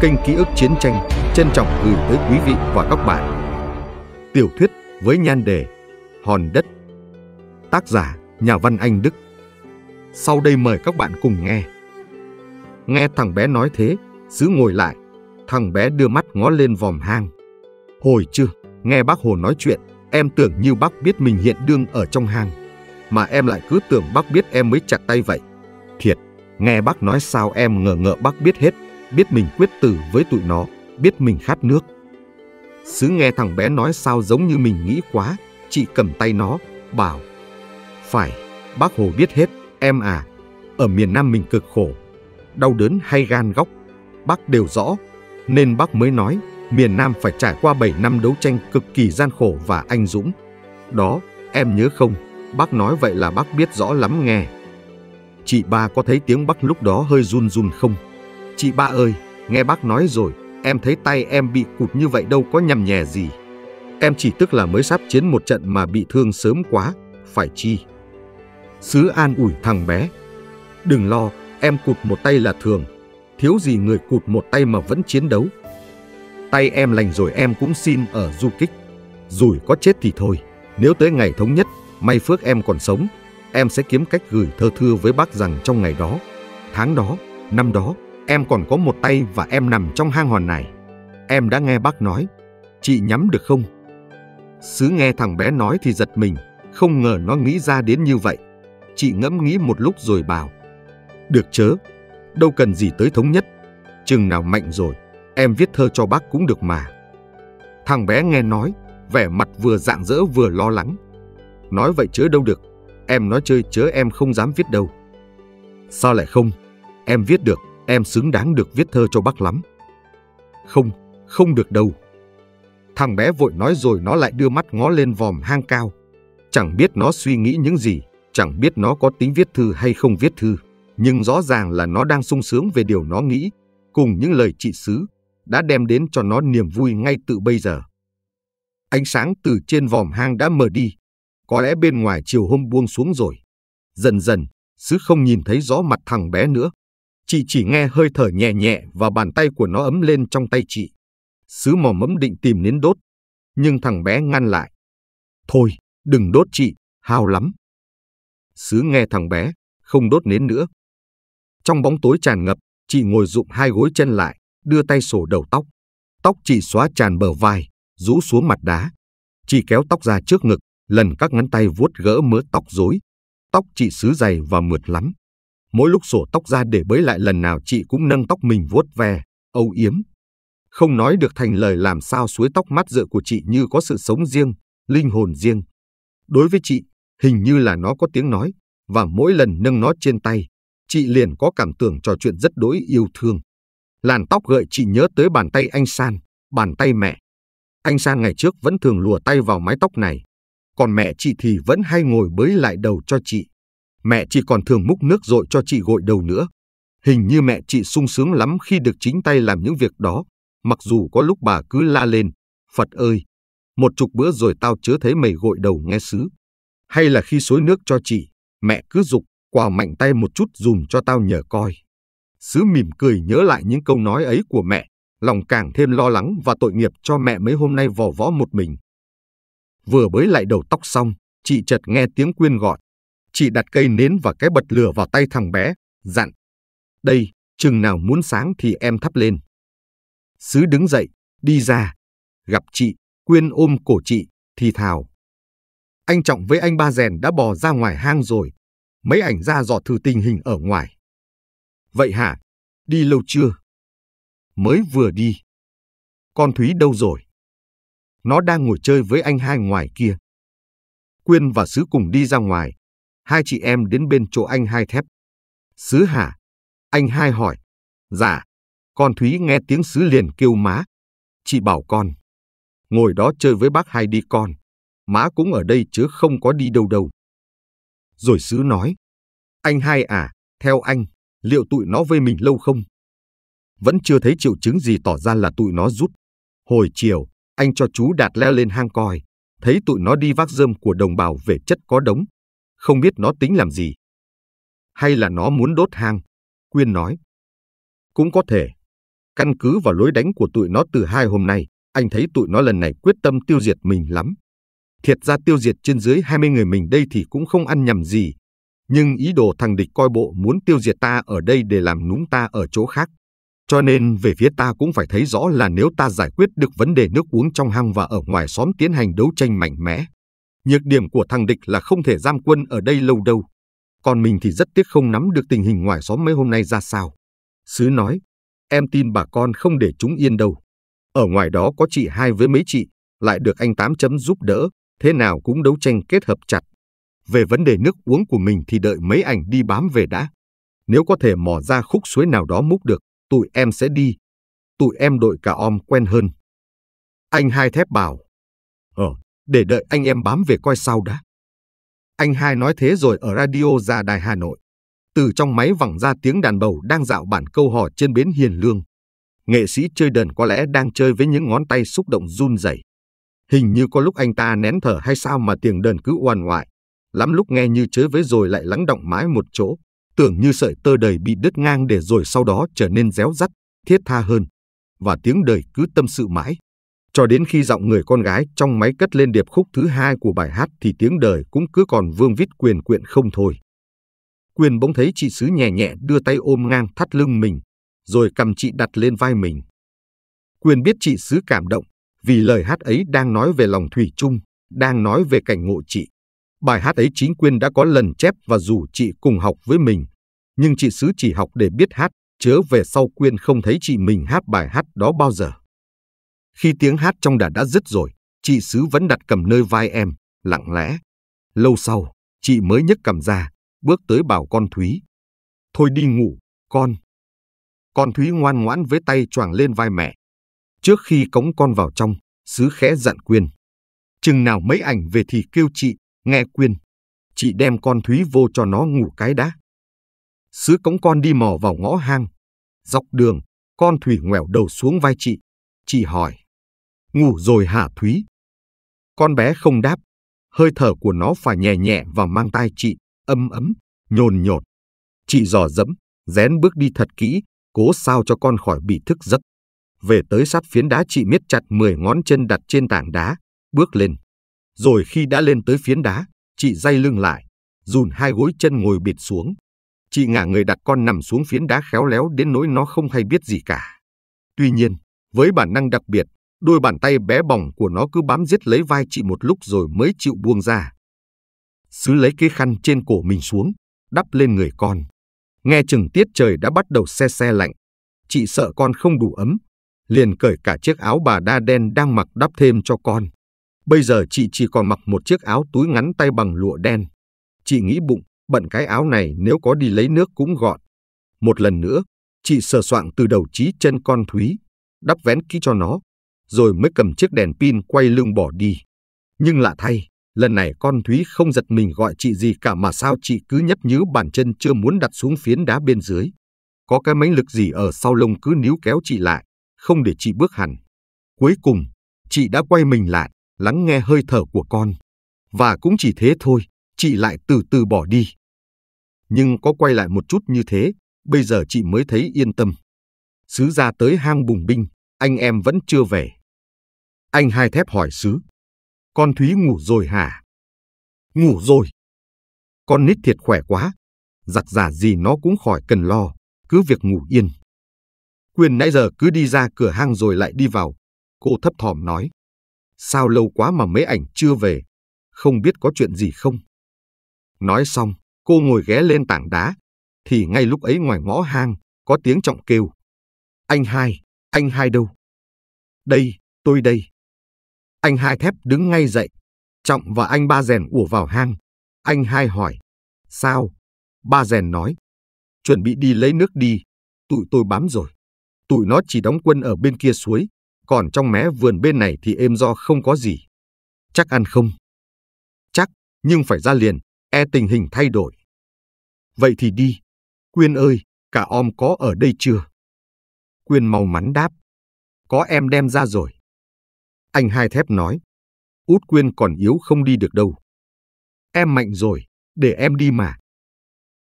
Kênh Ký ức Chiến tranh trân trọng gửi tới quý vị và các bạn Tiểu thuyết với nhan đề Hòn đất Tác giả nhà văn Anh Đức Sau đây mời các bạn cùng nghe Nghe thằng bé nói thế giữ ngồi lại Thằng bé đưa mắt ngó lên vòm hang Hồi chưa, nghe bác Hồ nói chuyện Em tưởng như bác biết mình hiện đương ở trong hang, mà em lại cứ tưởng bác biết em mới chặt tay vậy. Thiệt, nghe bác nói sao em ngờ ngợ bác biết hết, biết mình quyết tử với tụi nó, biết mình khát nước. xứ nghe thằng bé nói sao giống như mình nghĩ quá, chị cầm tay nó, bảo. Phải, bác Hồ biết hết, em à, ở miền Nam mình cực khổ, đau đớn hay gan góc, bác đều rõ, nên bác mới nói miền Nam phải trải qua 7 năm đấu tranh cực kỳ gian khổ và anh dũng. Đó, em nhớ không, bác nói vậy là bác biết rõ lắm nghe. Chị ba có thấy tiếng bác lúc đó hơi run run không? Chị ba ơi, nghe bác nói rồi, em thấy tay em bị cụt như vậy đâu có nhầm nhè gì. Em chỉ tức là mới sắp chiến một trận mà bị thương sớm quá, phải chi. Sứ an ủi thằng bé. Đừng lo, em cụt một tay là thường. Thiếu gì người cụt một tay mà vẫn chiến đấu. Tay em lành rồi em cũng xin ở du kích. rồi có chết thì thôi, nếu tới ngày thống nhất, may phước em còn sống, em sẽ kiếm cách gửi thơ thưa với bác rằng trong ngày đó, tháng đó, năm đó, em còn có một tay và em nằm trong hang hòn này. Em đã nghe bác nói, chị nhắm được không? Sứ nghe thằng bé nói thì giật mình, không ngờ nó nghĩ ra đến như vậy. Chị ngẫm nghĩ một lúc rồi bảo, được chớ, đâu cần gì tới thống nhất, chừng nào mạnh rồi em viết thơ cho bác cũng được mà. Thằng bé nghe nói, vẻ mặt vừa dạng dỡ vừa lo lắng. Nói vậy chớ đâu được, em nói chơi chớ em không dám viết đâu. Sao lại không? Em viết được, em xứng đáng được viết thơ cho bác lắm. Không, không được đâu. Thằng bé vội nói rồi nó lại đưa mắt ngó lên vòm hang cao. Chẳng biết nó suy nghĩ những gì, chẳng biết nó có tính viết thư hay không viết thư. Nhưng rõ ràng là nó đang sung sướng về điều nó nghĩ, cùng những lời trị xứ đã đem đến cho nó niềm vui ngay từ bây giờ. Ánh sáng từ trên vòm hang đã mờ đi, có lẽ bên ngoài chiều hôm buông xuống rồi. Dần dần, Sứ không nhìn thấy rõ mặt thằng bé nữa. Chị chỉ nghe hơi thở nhẹ nhẹ và bàn tay của nó ấm lên trong tay chị. Sứ mò mẫm định tìm nến đốt, nhưng thằng bé ngăn lại. Thôi, đừng đốt chị, hao lắm. Sứ nghe thằng bé, không đốt nến nữa. Trong bóng tối tràn ngập, chị ngồi rụng hai gối chân lại, đưa tay sổ đầu tóc. Tóc chị xóa tràn bờ vai, rũ xuống mặt đá. Chị kéo tóc ra trước ngực, lần các ngón tay vuốt gỡ mớ tóc rối. Tóc chị xứ dày và mượt lắm. Mỗi lúc sổ tóc ra để bới lại lần nào chị cũng nâng tóc mình vuốt ve, âu yếm. Không nói được thành lời làm sao suối tóc mắt dựa của chị như có sự sống riêng, linh hồn riêng. Đối với chị, hình như là nó có tiếng nói, và mỗi lần nâng nó trên tay, chị liền có cảm tưởng trò chuyện rất đối yêu thương. Làn tóc gợi chị nhớ tới bàn tay anh San, bàn tay mẹ. Anh San ngày trước vẫn thường lùa tay vào mái tóc này, còn mẹ chị thì vẫn hay ngồi bới lại đầu cho chị. Mẹ chị còn thường múc nước rồi cho chị gội đầu nữa. Hình như mẹ chị sung sướng lắm khi được chính tay làm những việc đó, mặc dù có lúc bà cứ la lên, Phật ơi, một chục bữa rồi tao chớ thấy mày gội đầu nghe sứ. Hay là khi xối nước cho chị, mẹ cứ giục, quà mạnh tay một chút dùm cho tao nhờ coi. Sứ mỉm cười nhớ lại những câu nói ấy của mẹ, lòng càng thêm lo lắng và tội nghiệp cho mẹ mấy hôm nay vò võ một mình. Vừa bới lại đầu tóc xong, chị chợt nghe tiếng Quyên gọi. Chị đặt cây nến và cái bật lửa vào tay thằng bé, dặn. Đây, chừng nào muốn sáng thì em thắp lên. Sứ đứng dậy, đi ra. Gặp chị, Quyên ôm cổ chị, thì thào. Anh Trọng với anh Ba Rèn đã bò ra ngoài hang rồi. Mấy ảnh ra dò thử tình hình ở ngoài. Vậy hả? Đi lâu chưa? Mới vừa đi. Con Thúy đâu rồi? Nó đang ngồi chơi với anh hai ngoài kia. Quyên và Sứ cùng đi ra ngoài. Hai chị em đến bên chỗ anh hai thép. Sứ hả? Anh hai hỏi. Dạ. Con Thúy nghe tiếng Sứ liền kêu má. Chị bảo con. Ngồi đó chơi với bác hai đi con. Má cũng ở đây chứ không có đi đâu đâu. Rồi Sứ nói. Anh hai à, theo anh, liệu tụi nó vây mình lâu không? Vẫn chưa thấy triệu chứng gì tỏ ra là tụi nó rút. Hồi chiều, anh cho chú Đạt leo lên hang coi, thấy tụi nó đi vác rơm của đồng bào về chất có đống. Không biết nó tính làm gì. Hay là nó muốn đốt hang? Quyên nói. Cũng có thể. Căn cứ vào lối đánh của tụi nó từ hai hôm nay, anh thấy tụi nó lần này quyết tâm tiêu diệt mình lắm. Thiệt ra tiêu diệt trên dưới 20 người mình đây thì cũng không ăn nhầm gì, nhưng ý đồ thằng địch coi bộ muốn tiêu diệt ta ở đây để làm núng ta ở chỗ khác. Cho nên về phía ta cũng phải thấy rõ là nếu ta giải quyết được vấn đề nước uống trong hang và ở ngoài xóm tiến hành đấu tranh mạnh mẽ. Nhược điểm của thằng địch là không thể giam quân ở đây lâu đâu. Còn mình thì rất tiếc không nắm được tình hình ngoài xóm mấy hôm nay ra sao. Sứ nói, em tin bà con không để chúng yên đâu. Ở ngoài đó có chị hai với mấy chị, lại được anh Tám chấm giúp đỡ, thế nào cũng đấu tranh kết hợp chặt về vấn đề nước uống của mình thì đợi mấy ảnh đi bám về đã. Nếu có thể mò ra khúc suối nào đó múc được, tụi em sẽ đi. Tụi em đội cả om quen hơn. Anh hai thép bảo. Ờ, để đợi anh em bám về coi sau đã. Anh hai nói thế rồi ở radio ra đài Hà Nội. Từ trong máy vẳng ra tiếng đàn bầu đang dạo bản câu hò trên bến Hiền Lương. Nghệ sĩ chơi đờn có lẽ đang chơi với những ngón tay xúc động run rẩy. Hình như có lúc anh ta nén thở hay sao mà tiếng đờn cứ oan ngoại lắm lúc nghe như chới với rồi lại lắng động mãi một chỗ, tưởng như sợi tơ đời bị đứt ngang để rồi sau đó trở nên réo rắt, thiết tha hơn. Và tiếng đời cứ tâm sự mãi. Cho đến khi giọng người con gái trong máy cất lên điệp khúc thứ hai của bài hát thì tiếng đời cũng cứ còn vương vít quyền quyện không thôi. Quyền bỗng thấy chị Sứ nhẹ nhẹ đưa tay ôm ngang thắt lưng mình, rồi cầm chị đặt lên vai mình. Quyền biết chị Sứ cảm động, vì lời hát ấy đang nói về lòng Thủy chung, đang nói về cảnh ngộ chị. Bài hát ấy chính Quyên đã có lần chép và rủ chị cùng học với mình, nhưng chị Sứ chỉ học để biết hát, chớ về sau quyên không thấy chị mình hát bài hát đó bao giờ. Khi tiếng hát trong đà đã dứt rồi, chị Sứ vẫn đặt cầm nơi vai em, lặng lẽ. Lâu sau, chị mới nhấc cầm ra, bước tới bảo con Thúy. Thôi đi ngủ, con. Con Thúy ngoan ngoãn với tay choàng lên vai mẹ. Trước khi cống con vào trong, Sứ khẽ dặn Quyên. Chừng nào mấy ảnh về thì kêu chị, Nghe khuyên, chị đem con Thúy vô cho nó ngủ cái đã. Sứ cống con đi mò vào ngõ hang. Dọc đường, con Thủy ngoẻo đầu xuống vai chị. Chị hỏi, ngủ rồi hả Thúy? Con bé không đáp, hơi thở của nó phải nhẹ nhẹ và mang tai chị, âm ấm, nhồn nhột. Chị dò dẫm, rén bước đi thật kỹ, cố sao cho con khỏi bị thức giấc. Về tới sát phiến đá chị miết chặt 10 ngón chân đặt trên tảng đá, bước lên. Rồi khi đã lên tới phiến đá, chị day lưng lại, dùn hai gối chân ngồi bịt xuống. Chị ngả người đặt con nằm xuống phiến đá khéo léo đến nỗi nó không hay biết gì cả. Tuy nhiên, với bản năng đặc biệt, đôi bàn tay bé bỏng của nó cứ bám giết lấy vai chị một lúc rồi mới chịu buông ra. Sứ lấy cái khăn trên cổ mình xuống, đắp lên người con. Nghe chừng tiết trời đã bắt đầu xe xe lạnh. Chị sợ con không đủ ấm, liền cởi cả chiếc áo bà đa đen đang mặc đắp thêm cho con. Bây giờ chị chỉ còn mặc một chiếc áo túi ngắn tay bằng lụa đen. Chị nghĩ bụng, bận cái áo này nếu có đi lấy nước cũng gọn. Một lần nữa, chị sờ soạng từ đầu chí chân con Thúy, đắp vén kỹ cho nó, rồi mới cầm chiếc đèn pin quay lưng bỏ đi. Nhưng lạ thay, lần này con Thúy không giật mình gọi chị gì cả mà sao chị cứ nhấp nhứ bàn chân chưa muốn đặt xuống phiến đá bên dưới. Có cái mãnh lực gì ở sau lông cứ níu kéo chị lại, không để chị bước hẳn. Cuối cùng, chị đã quay mình lại, lắng nghe hơi thở của con. Và cũng chỉ thế thôi, chị lại từ từ bỏ đi. Nhưng có quay lại một chút như thế, bây giờ chị mới thấy yên tâm. Sứ ra tới hang bùng binh, anh em vẫn chưa về. Anh hai thép hỏi Sứ. Con Thúy ngủ rồi hả? Ngủ rồi. Con nít thiệt khỏe quá. Giặc giả gì nó cũng khỏi cần lo, cứ việc ngủ yên. Quyền nãy giờ cứ đi ra cửa hang rồi lại đi vào. Cô thấp thỏm nói. Sao lâu quá mà mấy ảnh chưa về? Không biết có chuyện gì không? Nói xong, cô ngồi ghé lên tảng đá. Thì ngay lúc ấy ngoài ngõ hang, có tiếng trọng kêu. Anh hai, anh hai đâu? Đây, tôi đây. Anh hai thép đứng ngay dậy. Trọng và anh ba rèn ủa vào hang. Anh hai hỏi. Sao? Ba rèn nói. Chuẩn bị đi lấy nước đi. Tụi tôi bám rồi. Tụi nó chỉ đóng quân ở bên kia suối còn trong mé vườn bên này thì êm do không có gì. Chắc ăn không? Chắc, nhưng phải ra liền, e tình hình thay đổi. Vậy thì đi. Quyên ơi, cả om có ở đây chưa? Quyên mau mắn đáp. Có em đem ra rồi. Anh hai thép nói. Út Quyên còn yếu không đi được đâu. Em mạnh rồi, để em đi mà.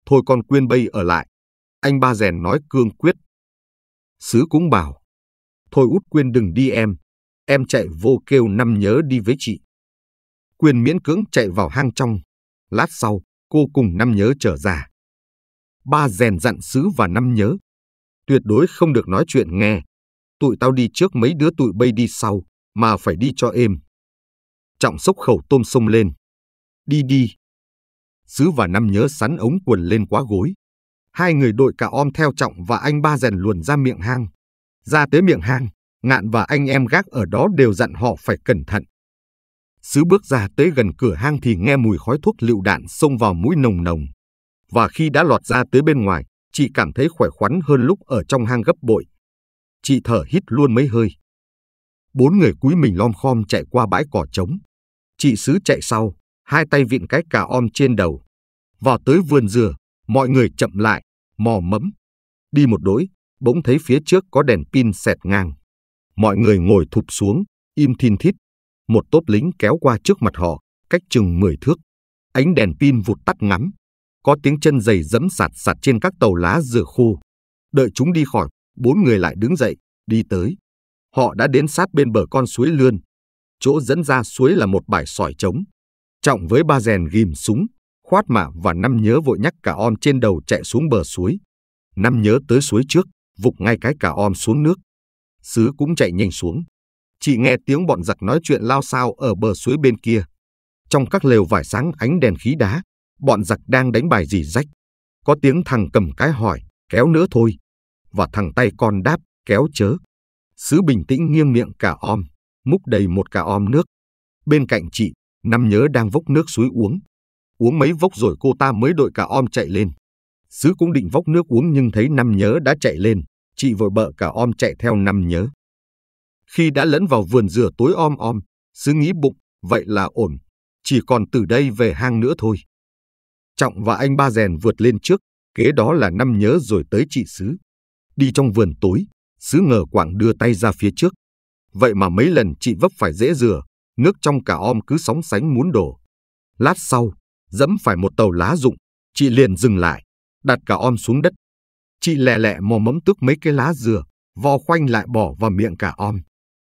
Thôi con Quyên bây ở lại. Anh ba rèn nói cương quyết. Sứ cũng bảo Thôi út Quyên đừng đi em. Em chạy vô kêu năm nhớ đi với chị. Quyên miễn cưỡng chạy vào hang trong. Lát sau, cô cùng năm nhớ trở ra. Ba rèn dặn sứ và năm nhớ. Tuyệt đối không được nói chuyện nghe. Tụi tao đi trước mấy đứa tụi bay đi sau, mà phải đi cho êm. Trọng sốc khẩu tôm sông lên. Đi đi. Sứ và năm nhớ sắn ống quần lên quá gối. Hai người đội cả om theo trọng và anh ba rèn luồn ra miệng hang, ra tới miệng hang, Ngạn và anh em gác ở đó đều dặn họ phải cẩn thận. Sứ bước ra tới gần cửa hang thì nghe mùi khói thuốc lựu đạn xông vào mũi nồng nồng. Và khi đã lọt ra tới bên ngoài, chị cảm thấy khỏe khoắn hơn lúc ở trong hang gấp bội. Chị thở hít luôn mấy hơi. Bốn người cúi mình lom khom chạy qua bãi cỏ trống. Chị Sứ chạy sau, hai tay vịn cái cà om trên đầu. Vào tới vườn dừa, mọi người chậm lại, mò mẫm. Đi một đối, bỗng thấy phía trước có đèn pin xẹt ngang. Mọi người ngồi thụp xuống, im thin thít. Một tốp lính kéo qua trước mặt họ, cách chừng 10 thước. Ánh đèn pin vụt tắt ngắm. Có tiếng chân giày dẫm sạt sạt trên các tàu lá rửa khô. Đợi chúng đi khỏi, bốn người lại đứng dậy, đi tới. Họ đã đến sát bên bờ con suối Lươn. Chỗ dẫn ra suối là một bãi sỏi trống. Trọng với ba rèn ghim súng, khoát mạ và năm nhớ vội nhắc cả om trên đầu chạy xuống bờ suối. Năm nhớ tới suối trước, vục ngay cái cả om xuống nước. Sứ cũng chạy nhanh xuống. Chị nghe tiếng bọn giặc nói chuyện lao sao ở bờ suối bên kia. Trong các lều vải sáng ánh đèn khí đá, bọn giặc đang đánh bài gì rách. Có tiếng thằng cầm cái hỏi, kéo nữa thôi. Và thằng tay con đáp, kéo chớ. Sứ bình tĩnh nghiêng miệng cả om, múc đầy một cả om nước. Bên cạnh chị, năm nhớ đang vốc nước suối uống. Uống mấy vốc rồi cô ta mới đội cả om chạy lên. Sứ cũng định vốc nước uống nhưng thấy năm nhớ đã chạy lên, chị vội bợ cả om chạy theo năm nhớ. Khi đã lẫn vào vườn dừa tối om om, Sứ nghĩ bụng, vậy là ổn, chỉ còn từ đây về hang nữa thôi. Trọng và anh ba rèn vượt lên trước, kế đó là năm nhớ rồi tới chị Sứ. Đi trong vườn tối, Sứ ngờ quảng đưa tay ra phía trước. Vậy mà mấy lần chị vấp phải dễ dừa, nước trong cả om cứ sóng sánh muốn đổ. Lát sau, dẫm phải một tàu lá rụng, chị liền dừng lại, đặt cả om xuống đất. Chị lẹ lẹ mò mẫm tước mấy cái lá dừa, vo khoanh lại bỏ vào miệng cả om.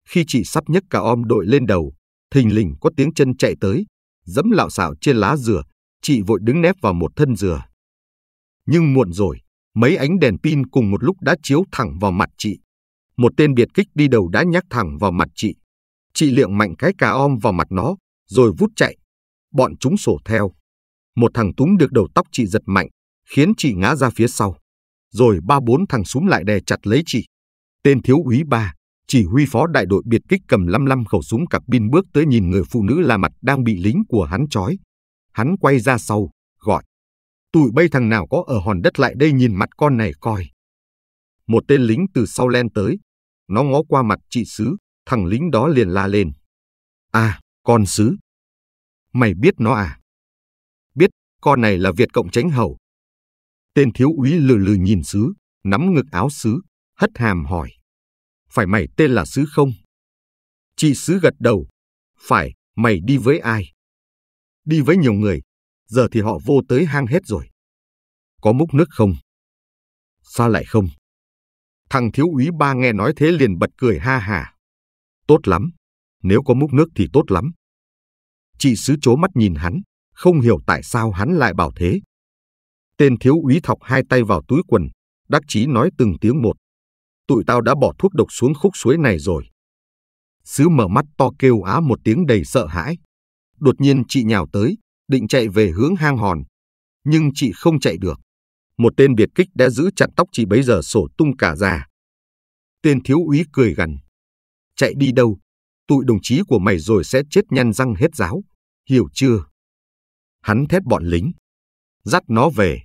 Khi chị sắp nhấc cả om đội lên đầu, thình lình có tiếng chân chạy tới, dẫm lạo xạo trên lá dừa, chị vội đứng nép vào một thân dừa. Nhưng muộn rồi, mấy ánh đèn pin cùng một lúc đã chiếu thẳng vào mặt chị. Một tên biệt kích đi đầu đã nhắc thẳng vào mặt chị. Chị liệng mạnh cái cà om vào mặt nó, rồi vút chạy. Bọn chúng sổ theo. Một thằng túng được đầu tóc chị giật mạnh, khiến chị ngã ra phía sau. Rồi ba bốn thằng súng lại đè chặt lấy chị. Tên thiếu úy ba, chỉ huy phó đại đội biệt kích cầm lăm lăm khẩu súng cặp pin bước tới nhìn người phụ nữ la mặt đang bị lính của hắn trói. Hắn quay ra sau, gọi. Tụi bây thằng nào có ở hòn đất lại đây nhìn mặt con này coi. Một tên lính từ sau len tới. Nó ngó qua mặt chị xứ, thằng lính đó liền la lên. À, con xứ, Mày biết nó à? Biết, con này là Việt Cộng tránh Hầu, Tên thiếu úy lừ lừ nhìn sứ, nắm ngực áo sứ, hất hàm hỏi. Phải mày tên là sứ không? Chị sứ gật đầu. Phải, mày đi với ai? Đi với nhiều người, giờ thì họ vô tới hang hết rồi. Có múc nước không? Sao lại không? Thằng thiếu úy ba nghe nói thế liền bật cười ha hà. Tốt lắm, nếu có múc nước thì tốt lắm. Chị sứ chố mắt nhìn hắn, không hiểu tại sao hắn lại bảo thế. Tên thiếu úy thọc hai tay vào túi quần, đắc chí nói từng tiếng một. Tụi tao đã bỏ thuốc độc xuống khúc suối này rồi. Sứ mở mắt to kêu á một tiếng đầy sợ hãi. Đột nhiên chị nhào tới, định chạy về hướng hang hòn. Nhưng chị không chạy được. Một tên biệt kích đã giữ chặt tóc chị bấy giờ sổ tung cả già. Tên thiếu úy cười gằn. Chạy đi đâu? Tụi đồng chí của mày rồi sẽ chết nhăn răng hết giáo. Hiểu chưa? Hắn thét bọn lính. Dắt nó về.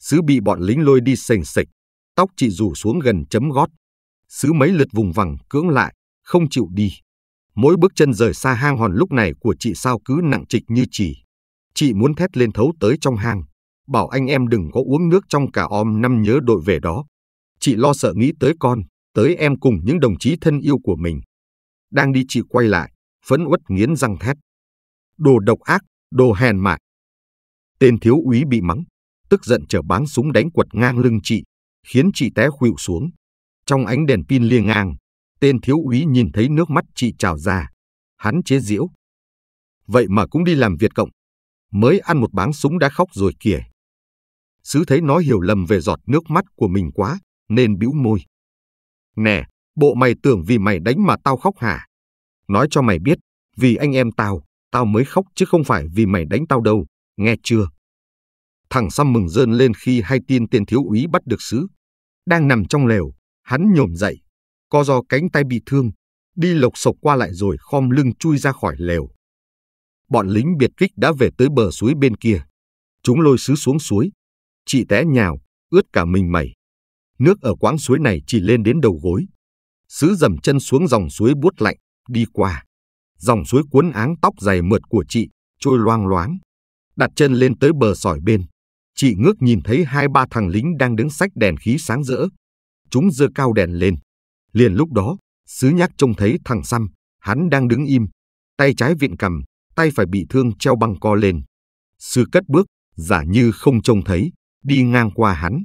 Sứ bị bọn lính lôi đi sềnh sịch, tóc chị rủ xuống gần chấm gót. Sứ mấy lượt vùng vằng cưỡng lại, không chịu đi. Mỗi bước chân rời xa hang hòn lúc này của chị sao cứ nặng trịch như chỉ. Chị muốn thét lên thấu tới trong hang, bảo anh em đừng có uống nước trong cả om năm nhớ đội về đó. Chị lo sợ nghĩ tới con, tới em cùng những đồng chí thân yêu của mình. Đang đi chị quay lại, phẫn uất nghiến răng thét. Đồ độc ác, đồ hèn mại. Tên thiếu úy bị mắng, tức giận chở báng súng đánh quật ngang lưng chị, khiến chị té khuỵu xuống. Trong ánh đèn pin liêng ngang, tên thiếu úy nhìn thấy nước mắt chị trào ra. Hắn chế giễu. Vậy mà cũng đi làm Việt Cộng. Mới ăn một báng súng đã khóc rồi kìa. Sứ thấy nó hiểu lầm về giọt nước mắt của mình quá, nên bĩu môi. Nè, bộ mày tưởng vì mày đánh mà tao khóc hả? Nói cho mày biết, vì anh em tao, tao mới khóc chứ không phải vì mày đánh tao đâu, nghe chưa? Thằng Sam mừng rơn lên khi hay tin tên thiếu úy bắt được sứ. Đang nằm trong lều, hắn nhổm dậy, co do cánh tay bị thương, đi lộc sộc qua lại rồi khom lưng chui ra khỏi lều. Bọn lính biệt kích đã về tới bờ suối bên kia. Chúng lôi sứ xuống suối. Chị té nhào, ướt cả mình mẩy. Nước ở quãng suối này chỉ lên đến đầu gối. Sứ dầm chân xuống dòng suối buốt lạnh, đi qua. Dòng suối cuốn áng tóc dày mượt của chị, trôi loang loáng. Đặt chân lên tới bờ sỏi bên, Chị ngước nhìn thấy hai ba thằng lính đang đứng sách đèn khí sáng rỡ. Chúng giơ cao đèn lên. Liền lúc đó, sứ nhắc trông thấy thằng Xăm, hắn đang đứng im, tay trái viện cầm, tay phải bị thương treo băng co lên. Sư cất bước, giả như không trông thấy, đi ngang qua hắn.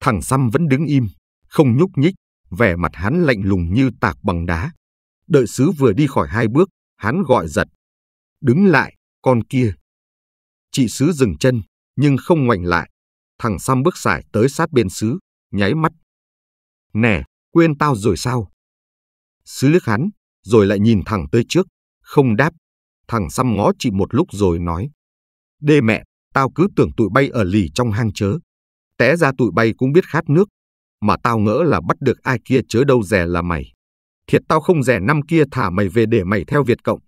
Thằng Xăm vẫn đứng im, không nhúc nhích, vẻ mặt hắn lạnh lùng như tạc bằng đá. Đợi sứ vừa đi khỏi hai bước, hắn gọi giật. Đứng lại, con kia. Chị sứ dừng chân, nhưng không ngoảnh lại. Thằng Sam bước sải tới sát bên Sứ, nháy mắt. Nè, quên tao rồi sao? Sứ liếc hắn, rồi lại nhìn thẳng tới trước, không đáp. Thằng Sam ngó chị một lúc rồi nói. Đê mẹ, tao cứ tưởng tụi bay ở lì trong hang chớ. Té ra tụi bay cũng biết khát nước, mà tao ngỡ là bắt được ai kia chớ đâu rẻ là mày. Thiệt tao không rẻ năm kia thả mày về để mày theo Việt Cộng.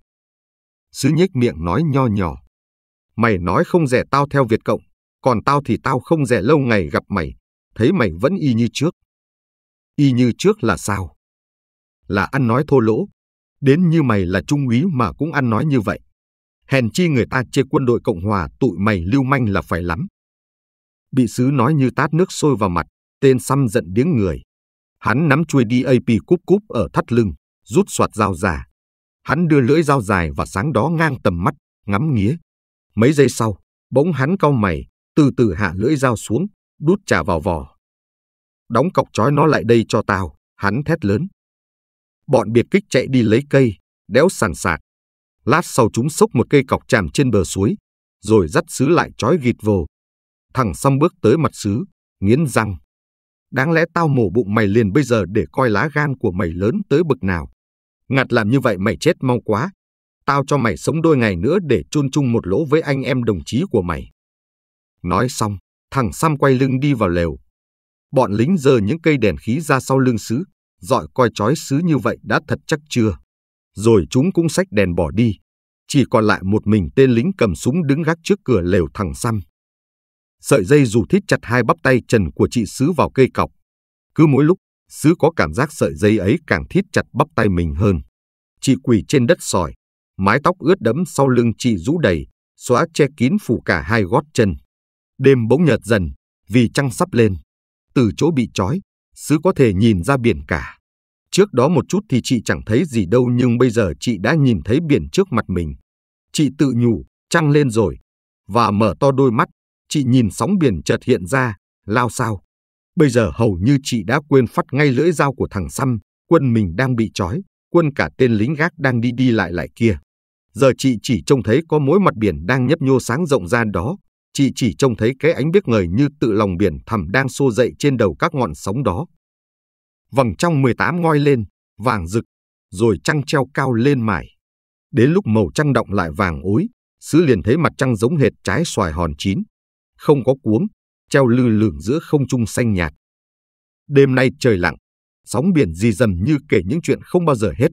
Sứ nhếch miệng nói nho nhỏ. Mày nói không rẻ tao theo Việt Cộng, còn tao thì tao không rẻ lâu ngày gặp mày, thấy mày vẫn y như trước. Y như trước là sao? Là ăn nói thô lỗ. Đến như mày là trung úy mà cũng ăn nói như vậy. Hèn chi người ta chê quân đội Cộng Hòa tụi mày lưu manh là phải lắm. Bị sứ nói như tát nước sôi vào mặt, tên xăm giận điếng người. Hắn nắm chuôi DAP cúp cúp ở thắt lưng, rút soạt dao ra. Hắn đưa lưỡi dao dài và sáng đó ngang tầm mắt, ngắm nghía. Mấy giây sau, bỗng hắn cau mày, từ từ hạ lưỡi dao xuống, đút trả vào vỏ. Đóng cọc trói nó lại đây cho tao, hắn thét lớn. Bọn biệt kích chạy đi lấy cây, đéo sàn sạc. Lát sau chúng xốc một cây cọc chạm trên bờ suối, rồi dắt sứ lại trói gịt vồ. Thằng xong bước tới mặt sứ, nghiến răng. Đáng lẽ tao mổ bụng mày liền bây giờ để coi lá gan của mày lớn tới bực nào. Ngặt làm như vậy mày chết mau quá, tao cho mày sống đôi ngày nữa để chôn chung một lỗ với anh em đồng chí của mày. Nói xong, thằng Sam quay lưng đi vào lều. Bọn lính giơ những cây đèn khí ra sau lưng sứ, dọi coi chói sứ như vậy đã thật chắc chưa. Rồi chúng cũng xách đèn bỏ đi. Chỉ còn lại một mình tên lính cầm súng đứng gác trước cửa lều thằng Sam. Sợi dây dù thít chặt hai bắp tay trần của chị sứ vào cây cọc. Cứ mỗi lúc, sứ có cảm giác sợi dây ấy càng thít chặt bắp tay mình hơn. Chị quỳ trên đất sỏi, mái tóc ướt đẫm sau lưng chị rũ đầy, xóa che kín phủ cả hai gót chân. Đêm bỗng nhợt dần, vì trăng sắp lên. Từ chỗ bị trói, sứ có thể nhìn ra biển cả. Trước đó một chút thì chị chẳng thấy gì đâu nhưng bây giờ chị đã nhìn thấy biển trước mặt mình. Chị tự nhủ, trăng lên rồi. Và mở to đôi mắt, chị nhìn sóng biển chợt hiện ra, lao sao. Bây giờ hầu như chị đã quên phát ngay lưỡi dao của thằng xăm, quân mình đang bị trói, quân cả tên lính gác đang đi đi lại lại kia. Giờ chị chỉ trông thấy có mối mặt biển đang nhấp nhô sáng rộng ra đó. Chị chỉ trông thấy cái ánh biếc ngời như tự lòng biển thầm đang xô dậy trên đầu các ngọn sóng đó. Vầng trong 18 ngoi lên, vàng rực, rồi trăng treo cao lên mải. Đến lúc màu trăng động lại vàng ối, sứ liền thấy mặt trăng giống hệt trái xoài hòn chín. Không có cuống, treo lư lửng giữa không trung xanh nhạt. Đêm nay trời lặng, sóng biển di dầm như kể những chuyện không bao giờ hết.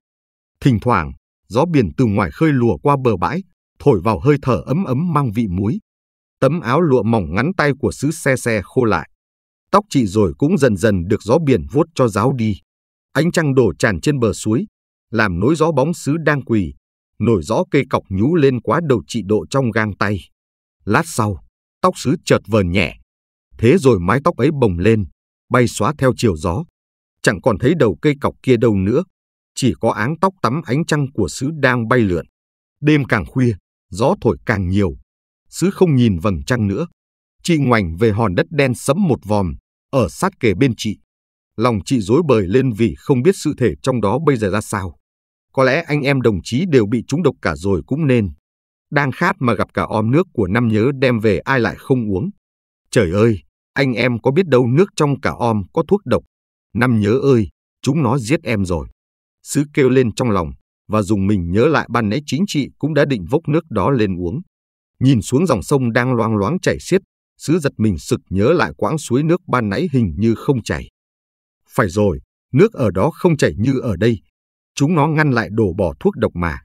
Thỉnh thoảng, gió biển từ ngoài khơi lùa qua bờ bãi, thổi vào hơi thở ấm ấm mang vị muối. Tấm áo lụa mỏng ngắn tay của sứ xe xe khô lại. Tóc chị rồi cũng dần dần được gió biển vuốt cho ráo đi. Ánh trăng đổ tràn trên bờ suối, làm nối gió bóng sứ đang quỳ, nổi gió cây cọc nhú lên quá đầu chị độ trong gang tay. Lát sau, tóc sứ chợt vờn nhẹ. Thế rồi mái tóc ấy bồng lên, bay xóa theo chiều gió. Chẳng còn thấy đầu cây cọc kia đâu nữa chỉ có áng tóc tắm ánh trăng của sứ đang bay lượn. Đêm càng khuya, gió thổi càng nhiều. Sứ không nhìn vầng trăng nữa. Chị ngoảnh về hòn đất đen sẫm một vòm, ở sát kề bên chị. Lòng chị rối bời lên vì không biết sự thể trong đó bây giờ ra sao. Có lẽ anh em đồng chí đều bị trúng độc cả rồi cũng nên. Đang khát mà gặp cả om nước của năm nhớ đem về ai lại không uống. Trời ơi, anh em có biết đâu nước trong cả om có thuốc độc. Năm nhớ ơi, chúng nó giết em rồi. Sứ kêu lên trong lòng và dùng mình nhớ lại ban nãy chính trị cũng đã định vốc nước đó lên uống. Nhìn xuống dòng sông đang loang loáng chảy xiết, sứ giật mình sực nhớ lại quãng suối nước ban nãy hình như không chảy. Phải rồi, nước ở đó không chảy như ở đây. Chúng nó ngăn lại đổ bỏ thuốc độc mà.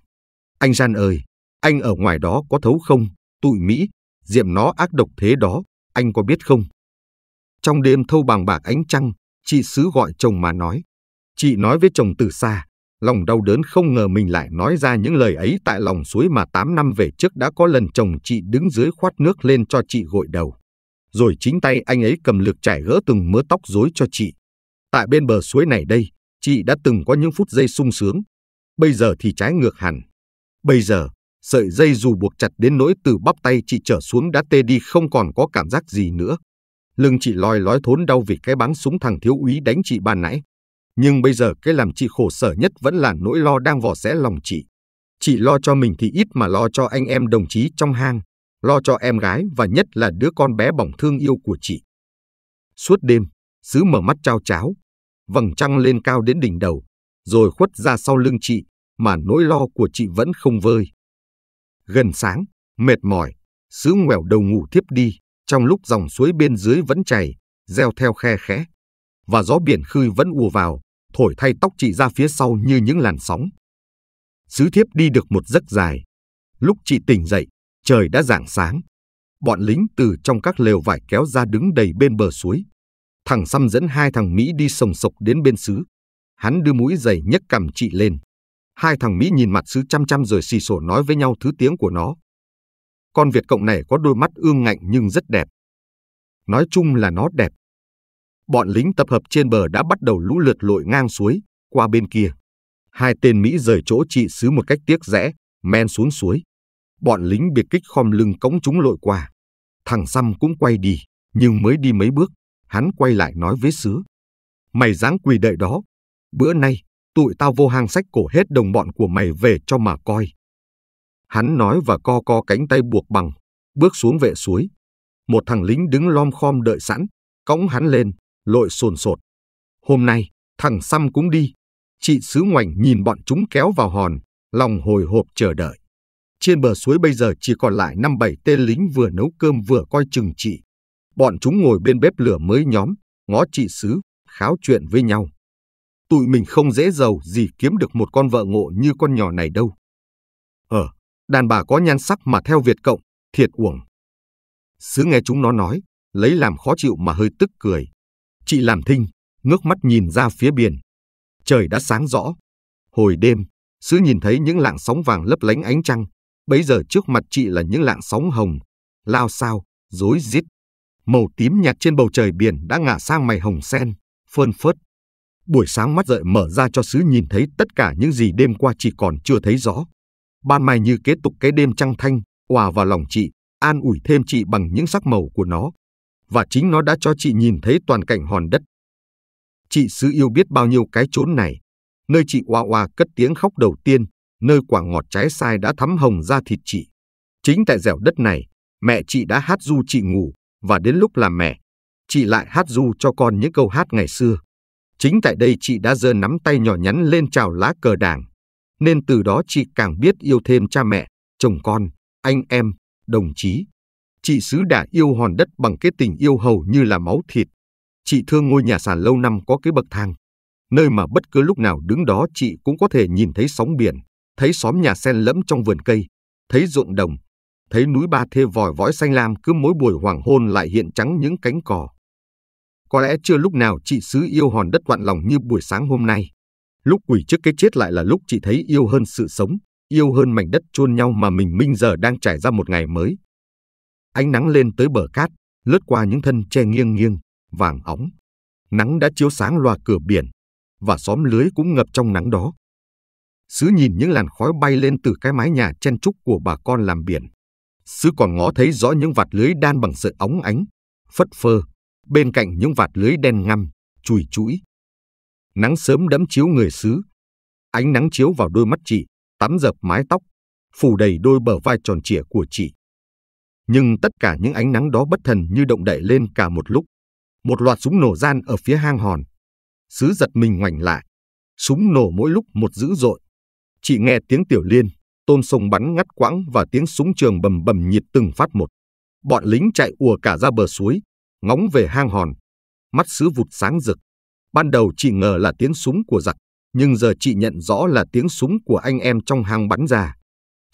Anh Gian ơi, anh ở ngoài đó có thấu không? Tụi Mỹ, diệm nó ác độc thế đó, anh có biết không? Trong đêm thâu bằng bạc ánh trăng, chị sứ gọi chồng mà nói. Chị nói với chồng từ xa, lòng đau đớn không ngờ mình lại nói ra những lời ấy tại lòng suối mà 8 năm về trước đã có lần chồng chị đứng dưới khoát nước lên cho chị gội đầu. Rồi chính tay anh ấy cầm lược chải gỡ từng mớ tóc rối cho chị. Tại bên bờ suối này đây, chị đã từng có những phút giây sung sướng. Bây giờ thì trái ngược hẳn. Bây giờ, sợi dây dù buộc chặt đến nỗi từ bắp tay chị trở xuống đã tê đi không còn có cảm giác gì nữa. Lưng chị lòi lói thốn đau vì cái báng súng thằng thiếu úy đánh chị ban nãy. Nhưng bây giờ cái làm chị khổ sở nhất vẫn là nỗi lo đang vỏ xé lòng chị. Chị lo cho mình thì ít mà lo cho anh em đồng chí trong hang, lo cho em gái và nhất là đứa con bé bỏng thương yêu của chị. Suốt đêm, Sứ mở mắt trao cháo, vầng trăng lên cao đến đỉnh đầu, rồi khuất ra sau lưng chị, mà nỗi lo của chị vẫn không vơi. Gần sáng, mệt mỏi, Sứ ngoẻo đầu ngủ thiếp đi, trong lúc dòng suối bên dưới vẫn chảy, reo theo khe khẽ và gió biển khơi vẫn ùa vào, thổi thay tóc chị ra phía sau như những làn sóng. Sứ thiếp đi được một giấc dài. Lúc chị tỉnh dậy, trời đã rạng sáng. Bọn lính từ trong các lều vải kéo ra đứng đầy bên bờ suối. Thằng xăm dẫn hai thằng Mỹ đi sồng sộc đến bên sứ. Hắn đưa mũi giày nhấc cầm chị lên. Hai thằng Mỹ nhìn mặt sứ chăm chăm rồi xì sổ nói với nhau thứ tiếng của nó. Con Việt Cộng này có đôi mắt ương ngạnh nhưng rất đẹp. Nói chung là nó đẹp, bọn lính tập hợp trên bờ đã bắt đầu lũ lượt lội ngang suối, qua bên kia. Hai tên Mỹ rời chỗ trị sứ một cách tiếc rẽ, men xuống suối. Bọn lính biệt kích khom lưng cống chúng lội qua. Thằng Xăm cũng quay đi, nhưng mới đi mấy bước, hắn quay lại nói với sứ. Mày dáng quỳ đợi đó. Bữa nay, tụi tao vô hang sách cổ hết đồng bọn của mày về cho mà coi. Hắn nói và co co cánh tay buộc bằng, bước xuống vệ suối. Một thằng lính đứng lom khom đợi sẵn, cõng hắn lên, lội sồn sột. Hôm nay, thằng Xăm cũng đi. Chị xứ Ngoảnh nhìn bọn chúng kéo vào hòn, lòng hồi hộp chờ đợi. Trên bờ suối bây giờ chỉ còn lại năm bảy tên lính vừa nấu cơm vừa coi chừng chị. Bọn chúng ngồi bên bếp lửa mới nhóm, ngó chị xứ kháo chuyện với nhau. Tụi mình không dễ giàu gì kiếm được một con vợ ngộ như con nhỏ này đâu. Ờ, đàn bà có nhan sắc mà theo Việt Cộng, thiệt uổng. Sứ nghe chúng nó nói, lấy làm khó chịu mà hơi tức cười. Chị làm thinh, ngước mắt nhìn ra phía biển. Trời đã sáng rõ. Hồi đêm, sứ nhìn thấy những lạng sóng vàng lấp lánh ánh trăng. Bấy giờ trước mặt chị là những lạng sóng hồng, lao sao, rối rít. Màu tím nhạt trên bầu trời biển đã ngả sang mày hồng sen, phơn phớt. Buổi sáng mắt dậy mở ra cho sứ nhìn thấy tất cả những gì đêm qua chị còn chưa thấy rõ. Ban mai như kế tục cái đêm trăng thanh, hòa vào lòng chị, an ủi thêm chị bằng những sắc màu của nó và chính nó đã cho chị nhìn thấy toàn cảnh hòn đất. Chị xứ yêu biết bao nhiêu cái chốn này, nơi chị oa oa cất tiếng khóc đầu tiên, nơi quả ngọt trái sai đã thắm hồng ra thịt chị. Chính tại dẻo đất này, mẹ chị đã hát du chị ngủ, và đến lúc làm mẹ, chị lại hát du cho con những câu hát ngày xưa. Chính tại đây chị đã giơ nắm tay nhỏ nhắn lên chào lá cờ đảng, nên từ đó chị càng biết yêu thêm cha mẹ, chồng con, anh em, đồng chí. Chị xứ đã yêu hòn đất bằng cái tình yêu hầu như là máu thịt. Chị thương ngôi nhà sàn lâu năm có cái bậc thang. Nơi mà bất cứ lúc nào đứng đó chị cũng có thể nhìn thấy sóng biển, thấy xóm nhà sen lẫm trong vườn cây, thấy ruộng đồng, thấy núi ba thê vòi vói xanh lam cứ mỗi buổi hoàng hôn lại hiện trắng những cánh cỏ. Có lẽ chưa lúc nào chị xứ yêu hòn đất vạn lòng như buổi sáng hôm nay. Lúc quỷ trước cái chết lại là lúc chị thấy yêu hơn sự sống, yêu hơn mảnh đất chôn nhau mà mình minh giờ đang trải ra một ngày mới. Ánh nắng lên tới bờ cát, lướt qua những thân tre nghiêng nghiêng, vàng óng. Nắng đã chiếu sáng loa cửa biển, và xóm lưới cũng ngập trong nắng đó. Sứ nhìn những làn khói bay lên từ cái mái nhà chen trúc của bà con làm biển. Sứ còn ngó thấy rõ những vạt lưới đan bằng sợi óng ánh, phất phơ, bên cạnh những vạt lưới đen ngăm, chùi chuỗi. Nắng sớm đẫm chiếu người sứ. Ánh nắng chiếu vào đôi mắt chị, tắm dập mái tóc, phủ đầy đôi bờ vai tròn trịa của chị nhưng tất cả những ánh nắng đó bất thần như động đậy lên cả một lúc. Một loạt súng nổ gian ở phía hang hòn. Sứ giật mình ngoảnh lại. Súng nổ mỗi lúc một dữ dội. Chị nghe tiếng tiểu liên, tôn sông bắn ngắt quãng và tiếng súng trường bầm bầm nhịp từng phát một. Bọn lính chạy ùa cả ra bờ suối, ngóng về hang hòn. Mắt sứ vụt sáng rực. Ban đầu chị ngờ là tiếng súng của giặc, nhưng giờ chị nhận rõ là tiếng súng của anh em trong hang bắn ra.